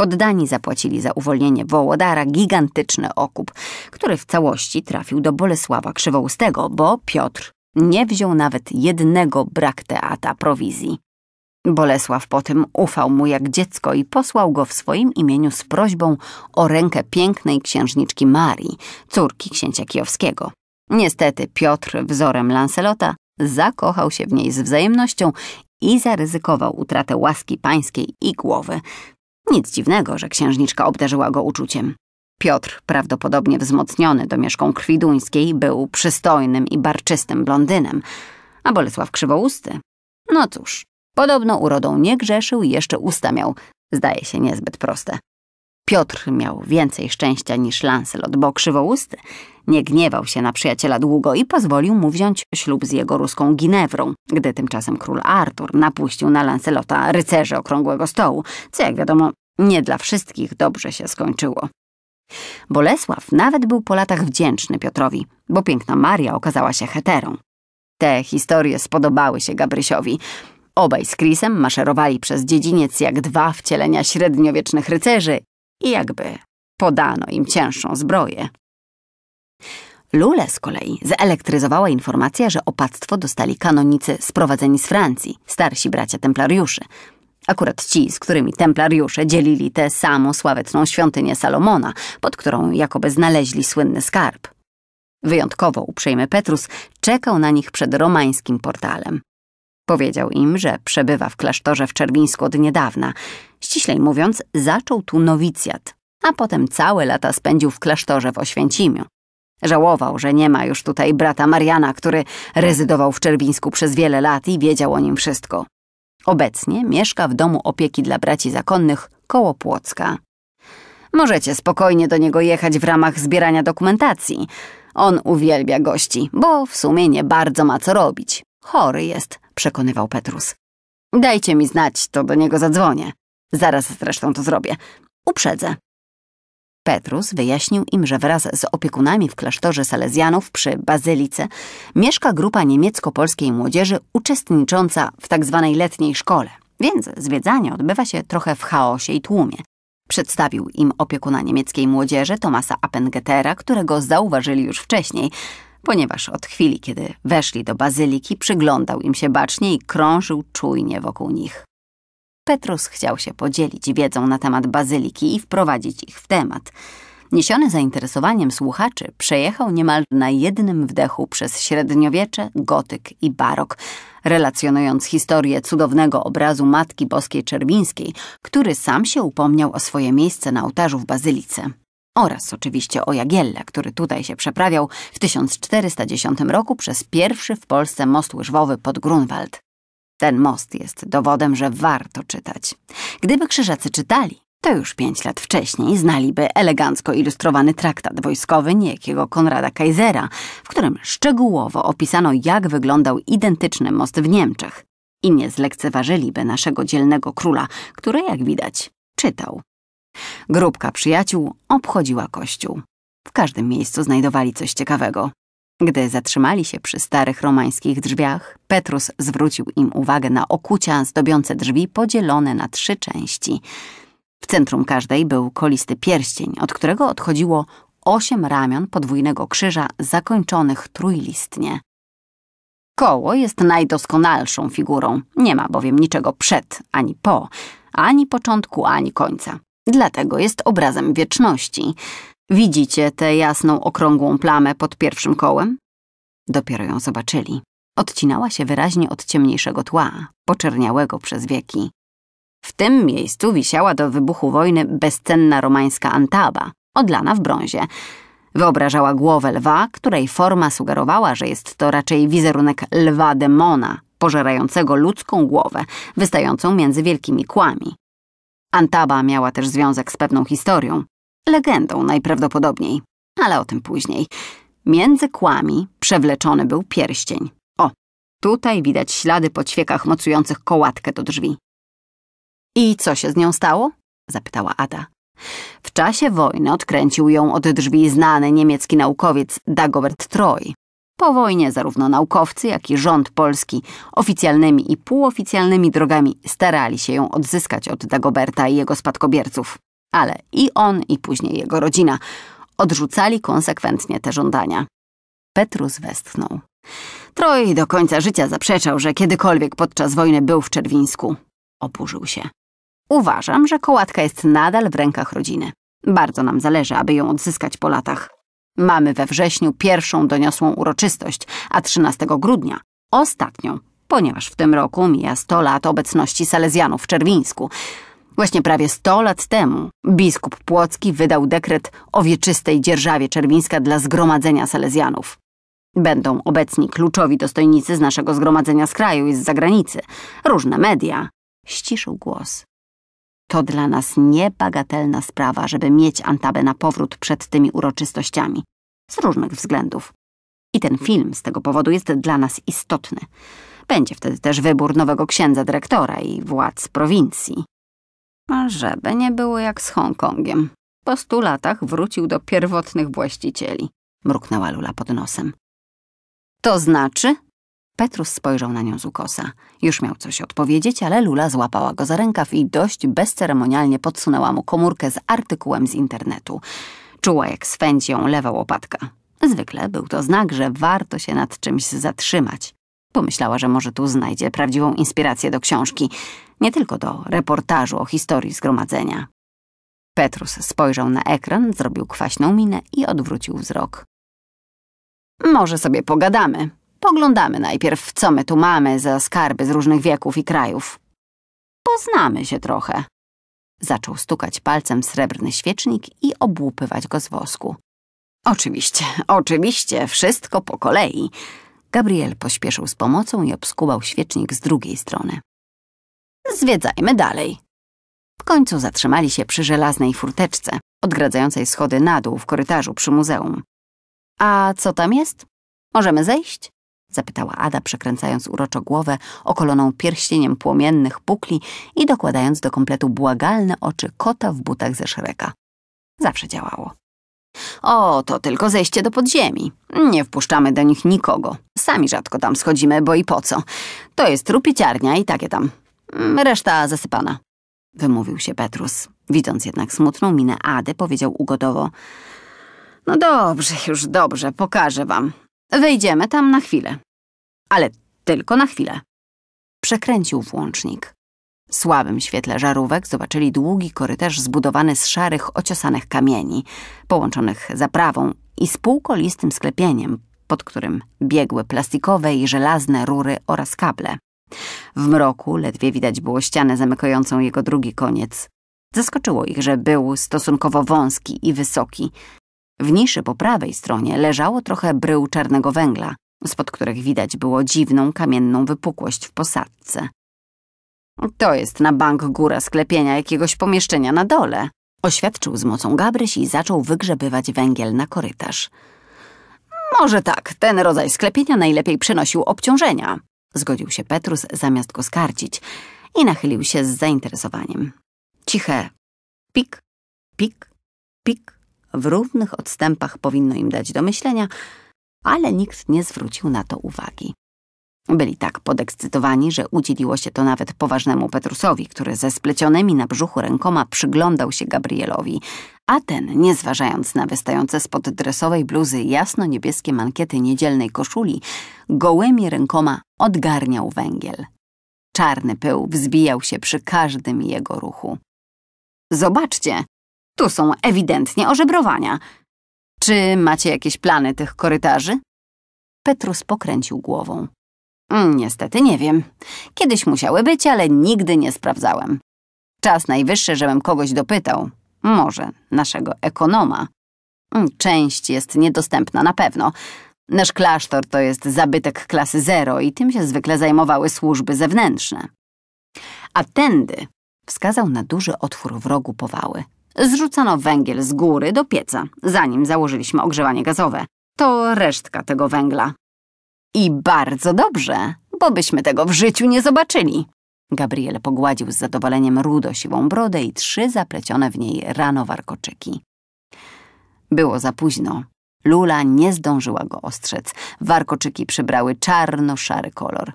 Poddani zapłacili za uwolnienie Wołodara gigantyczny okup, który w całości trafił do Bolesława Krzywoustego, bo Piotr nie wziął nawet jednego brak teata prowizji. Bolesław po tym ufał mu jak dziecko i posłał go w swoim imieniu z prośbą o rękę pięknej księżniczki Marii, córki księcia Kijowskiego. Niestety Piotr, wzorem Lancelota, zakochał się w niej z wzajemnością i zaryzykował utratę łaski pańskiej i głowy. Nic dziwnego, że księżniczka obdarzyła go uczuciem. Piotr, prawdopodobnie wzmocniony domieszką krwi duńskiej, był przystojnym i barczystym blondynem, a Bolesław krzywousty. No cóż, podobno urodą nie grzeszył i jeszcze usta miał. Zdaje się niezbyt proste. Piotr miał więcej szczęścia niż Lancelot, bo krzywousty nie gniewał się na przyjaciela długo i pozwolił mu wziąć ślub z jego ruską Ginewrą, gdy tymczasem król Artur napuścił na Lancelota rycerzy okrągłego stołu, co jak wiadomo nie dla wszystkich dobrze się skończyło. Bolesław nawet był po latach wdzięczny Piotrowi, bo piękna Maria okazała się heterą. Te historie spodobały się Gabrysiowi. Obaj z Chrisem maszerowali przez dziedziniec jak dwa wcielenia średniowiecznych rycerzy i jakby podano im cięższą zbroję. Lule z kolei zelektryzowała informacja, że opactwo dostali kanonicy sprowadzeni z Francji, starsi bracia templariuszy. Akurat ci, z którymi templariusze dzielili tę samą sławetną świątynię Salomona, pod którą jakoby znaleźli słynny skarb. Wyjątkowo uprzejmy Petrus czekał na nich przed romańskim portalem. Powiedział im, że przebywa w klasztorze w Czerwińsku od niedawna. Ściślej mówiąc, zaczął tu nowicjat, a potem całe lata spędził w klasztorze w Oświęcimiu. Żałował, że nie ma już tutaj brata Mariana, który rezydował w Czerwińsku przez wiele lat i wiedział o nim wszystko. Obecnie mieszka w domu opieki dla braci zakonnych koło Płocka. Możecie spokojnie do niego jechać w ramach zbierania dokumentacji. On uwielbia gości, bo w sumie nie bardzo ma co robić. Chory jest, przekonywał Petrus. Dajcie mi znać, to do niego zadzwonię. Zaraz zresztą to zrobię. Uprzedzę. Petrus wyjaśnił im, że wraz z opiekunami w klasztorze Salezjanów przy Bazylice mieszka grupa niemiecko-polskiej młodzieży uczestnicząca w tzw. Tak letniej szkole, więc zwiedzanie odbywa się trochę w chaosie i tłumie. Przedstawił im opiekuna niemieckiej młodzieży Tomasa Appengetera, którego zauważyli już wcześniej – ponieważ od chwili, kiedy weszli do bazyliki, przyglądał im się bacznie i krążył czujnie wokół nich. Petrus chciał się podzielić wiedzą na temat bazyliki i wprowadzić ich w temat. Niesiony zainteresowaniem słuchaczy, przejechał niemal na jednym wdechu przez średniowiecze, gotyk i barok, relacjonując historię cudownego obrazu Matki Boskiej Czerwińskiej, który sam się upomniał o swoje miejsce na ołtarzu w bazylice oraz oczywiście o Jagielle, który tutaj się przeprawiał w 1410 roku przez pierwszy w Polsce most łyżwowy pod Grunwald. Ten most jest dowodem, że warto czytać. Gdyby krzyżacy czytali, to już pięć lat wcześniej znaliby elegancko ilustrowany traktat wojskowy niejakiego Konrada Kaisera, w którym szczegółowo opisano, jak wyglądał identyczny most w Niemczech. I nie zlekceważyliby naszego dzielnego króla, który, jak widać, czytał. Grupka przyjaciół obchodziła kościół. W każdym miejscu znajdowali coś ciekawego. Gdy zatrzymali się przy starych romańskich drzwiach, Petrus zwrócił im uwagę na okucia zdobiące drzwi podzielone na trzy części. W centrum każdej był kolisty pierścień, od którego odchodziło osiem ramion podwójnego krzyża zakończonych trójlistnie. Koło jest najdoskonalszą figurą, nie ma bowiem niczego przed ani po, ani początku, ani końca. Dlatego jest obrazem wieczności. Widzicie tę jasną, okrągłą plamę pod pierwszym kołem? Dopiero ją zobaczyli. Odcinała się wyraźnie od ciemniejszego tła, poczerniałego przez wieki. W tym miejscu wisiała do wybuchu wojny bezcenna romańska antaba, odlana w brązie. Wyobrażała głowę lwa, której forma sugerowała, że jest to raczej wizerunek lwa demona, pożerającego ludzką głowę, wystającą między wielkimi kłami. Antaba miała też związek z pewną historią, legendą najprawdopodobniej, ale o tym później. Między kłami przewleczony był pierścień. O, tutaj widać ślady po ćwiekach mocujących kołatkę do drzwi. I co się z nią stało? zapytała Ada. W czasie wojny odkręcił ją od drzwi znany niemiecki naukowiec Dagobert Troy. Po wojnie zarówno naukowcy, jak i rząd polski oficjalnymi i półoficjalnymi drogami starali się ją odzyskać od Dagoberta i jego spadkobierców. Ale i on, i później jego rodzina odrzucali konsekwentnie te żądania. Petrus westchnął. Troj do końca życia zaprzeczał, że kiedykolwiek podczas wojny był w Czerwińsku. Oburzył się. Uważam, że kołatka jest nadal w rękach rodziny. Bardzo nam zależy, aby ją odzyskać po latach. Mamy we wrześniu pierwszą doniosłą uroczystość, a 13 grudnia ostatnią, ponieważ w tym roku mija 100 lat obecności Salezjanów w Czerwińsku. Właśnie prawie 100 lat temu biskup Płocki wydał dekret o wieczystej dzierżawie Czerwińska dla zgromadzenia Salezjanów. Będą obecni kluczowi dostojnicy z naszego zgromadzenia z kraju i z zagranicy, różne media. Ściszył głos. To dla nas niebagatelna sprawa, żeby mieć Antabę na powrót przed tymi uroczystościami. Z różnych względów. I ten film z tego powodu jest dla nas istotny. Będzie wtedy też wybór nowego księdza dyrektora i władz prowincji. A żeby nie było jak z Hongkongiem. Po stu latach wrócił do pierwotnych właścicieli, mruknęła Lula pod nosem. To znaczy, Petrus spojrzał na nią z ukosa. Już miał coś odpowiedzieć, ale Lula złapała go za rękaw i dość bezceremonialnie podsunęła mu komórkę z artykułem z internetu. Czuła, jak swędzi ją lewa łopatka. Zwykle był to znak, że warto się nad czymś zatrzymać. Pomyślała, że może tu znajdzie prawdziwą inspirację do książki, nie tylko do reportażu o historii zgromadzenia. Petrus spojrzał na ekran, zrobił kwaśną minę i odwrócił wzrok. Może sobie pogadamy, Poglądamy najpierw, co my tu mamy za skarby z różnych wieków i krajów. Poznamy się trochę. Zaczął stukać palcem srebrny świecznik i obłupywać go z wosku. Oczywiście, oczywiście, wszystko po kolei. Gabriel pośpieszył z pomocą i obskubał świecznik z drugiej strony. Zwiedzajmy dalej. W końcu zatrzymali się przy żelaznej furteczce, odgradzającej schody na dół w korytarzu przy muzeum. A co tam jest? Możemy zejść? zapytała Ada, przekręcając uroczo głowę okoloną pierścieniem płomiennych pukli i dokładając do kompletu błagalne oczy kota w butach ze szereka. Zawsze działało. O, to tylko zejście do podziemi. Nie wpuszczamy do nich nikogo. Sami rzadko tam schodzimy, bo i po co. To jest rupieciarnia i takie tam. Mm, reszta zasypana. Wymówił się Petrus. Widząc jednak smutną minę Ady, powiedział ugodowo. No dobrze, już dobrze, pokażę wam. Wejdziemy tam na chwilę. Ale tylko na chwilę. Przekręcił włącznik. W słabym świetle żarówek zobaczyli długi korytarz zbudowany z szarych, ociosanych kamieni, połączonych zaprawą i z półkolistym sklepieniem, pod którym biegły plastikowe i żelazne rury oraz kable. W mroku ledwie widać było ścianę zamykającą jego drugi koniec. Zaskoczyło ich, że był stosunkowo wąski i wysoki, w niszy po prawej stronie leżało trochę brył czarnego węgla, spod których widać było dziwną kamienną wypukłość w posadce. To jest na bank góra sklepienia jakiegoś pomieszczenia na dole, oświadczył z mocą Gabryś i zaczął wygrzebywać węgiel na korytarz. Może tak, ten rodzaj sklepienia najlepiej przynosił obciążenia, zgodził się Petrus zamiast go skarcić i nachylił się z zainteresowaniem. Ciche pik, pik, pik, w równych odstępach powinno im dać do myślenia, ale nikt nie zwrócił na to uwagi. Byli tak podekscytowani, że udzieliło się to nawet poważnemu Petrusowi, który ze splecionymi na brzuchu rękoma przyglądał się Gabrielowi, a ten, nie zważając na wystające spod dresowej bluzy jasno-niebieskie mankiety niedzielnej koszuli, gołymi rękoma odgarniał węgiel. Czarny pył wzbijał się przy każdym jego ruchu. Zobaczcie, tu są ewidentnie ożebrowania. Czy macie jakieś plany tych korytarzy? Petrus pokręcił głową. Mm, niestety nie wiem. Kiedyś musiały być, ale nigdy nie sprawdzałem. Czas najwyższy, żebym kogoś dopytał. Może naszego ekonoma. Mm, część jest niedostępna na pewno. Nasz klasztor to jest zabytek klasy zero i tym się zwykle zajmowały służby zewnętrzne. A tędy wskazał na duży otwór w rogu powały. Zrzucano węgiel z góry do pieca, zanim założyliśmy ogrzewanie gazowe. To resztka tego węgla. I bardzo dobrze, bo byśmy tego w życiu nie zobaczyli. Gabriel pogładził z zadowoleniem rudo siwą brodę i trzy zaplecione w niej rano warkoczyki. Było za późno. Lula nie zdążyła go ostrzec. Warkoczyki przybrały czarno-szary kolor.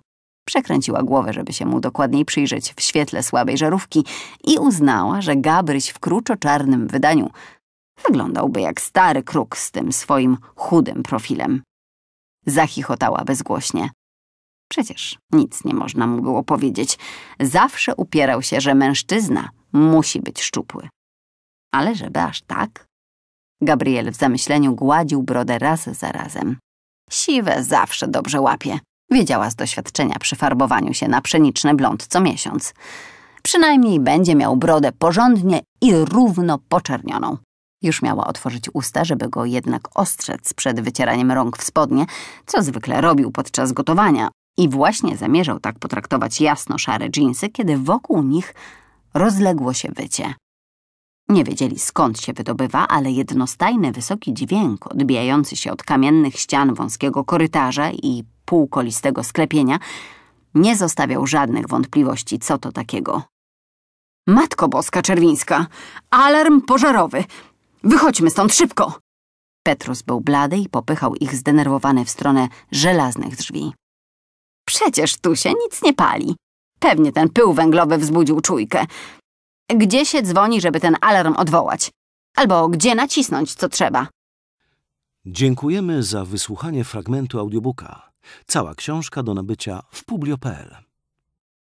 Przekręciła głowę, żeby się mu dokładniej przyjrzeć w świetle słabej żarówki i uznała, że Gabryś w kruczo-czarnym wydaniu wyglądałby jak stary kruk z tym swoim chudym profilem. Zachichotała bezgłośnie. Przecież nic nie można mu było powiedzieć. Zawsze upierał się, że mężczyzna musi być szczupły. Ale żeby aż tak? Gabriel w zamyśleniu gładził brodę raz za razem. Siwe zawsze dobrze łapie. Wiedziała z doświadczenia przy farbowaniu się na pszeniczny blond co miesiąc. Przynajmniej będzie miał brodę porządnie i równo poczernioną. Już miała otworzyć usta, żeby go jednak ostrzec przed wycieraniem rąk w spodnie, co zwykle robił podczas gotowania. I właśnie zamierzał tak potraktować jasno-szare dżinsy, kiedy wokół nich rozległo się wycie. Nie wiedzieli skąd się wydobywa, ale jednostajny wysoki dźwięk odbijający się od kamiennych ścian wąskiego korytarza i półkolistego sklepienia, nie zostawiał żadnych wątpliwości, co to takiego. Matko Boska Czerwińska! Alarm pożarowy! Wychodźmy stąd szybko! Petrus był blady i popychał ich zdenerwowany w stronę żelaznych drzwi. Przecież tu się nic nie pali. Pewnie ten pył węglowy wzbudził czujkę. Gdzie się dzwoni, żeby ten alarm odwołać? Albo gdzie nacisnąć, co trzeba? Dziękujemy za wysłuchanie fragmentu audiobooka. Cała książka do nabycia w publio.pl.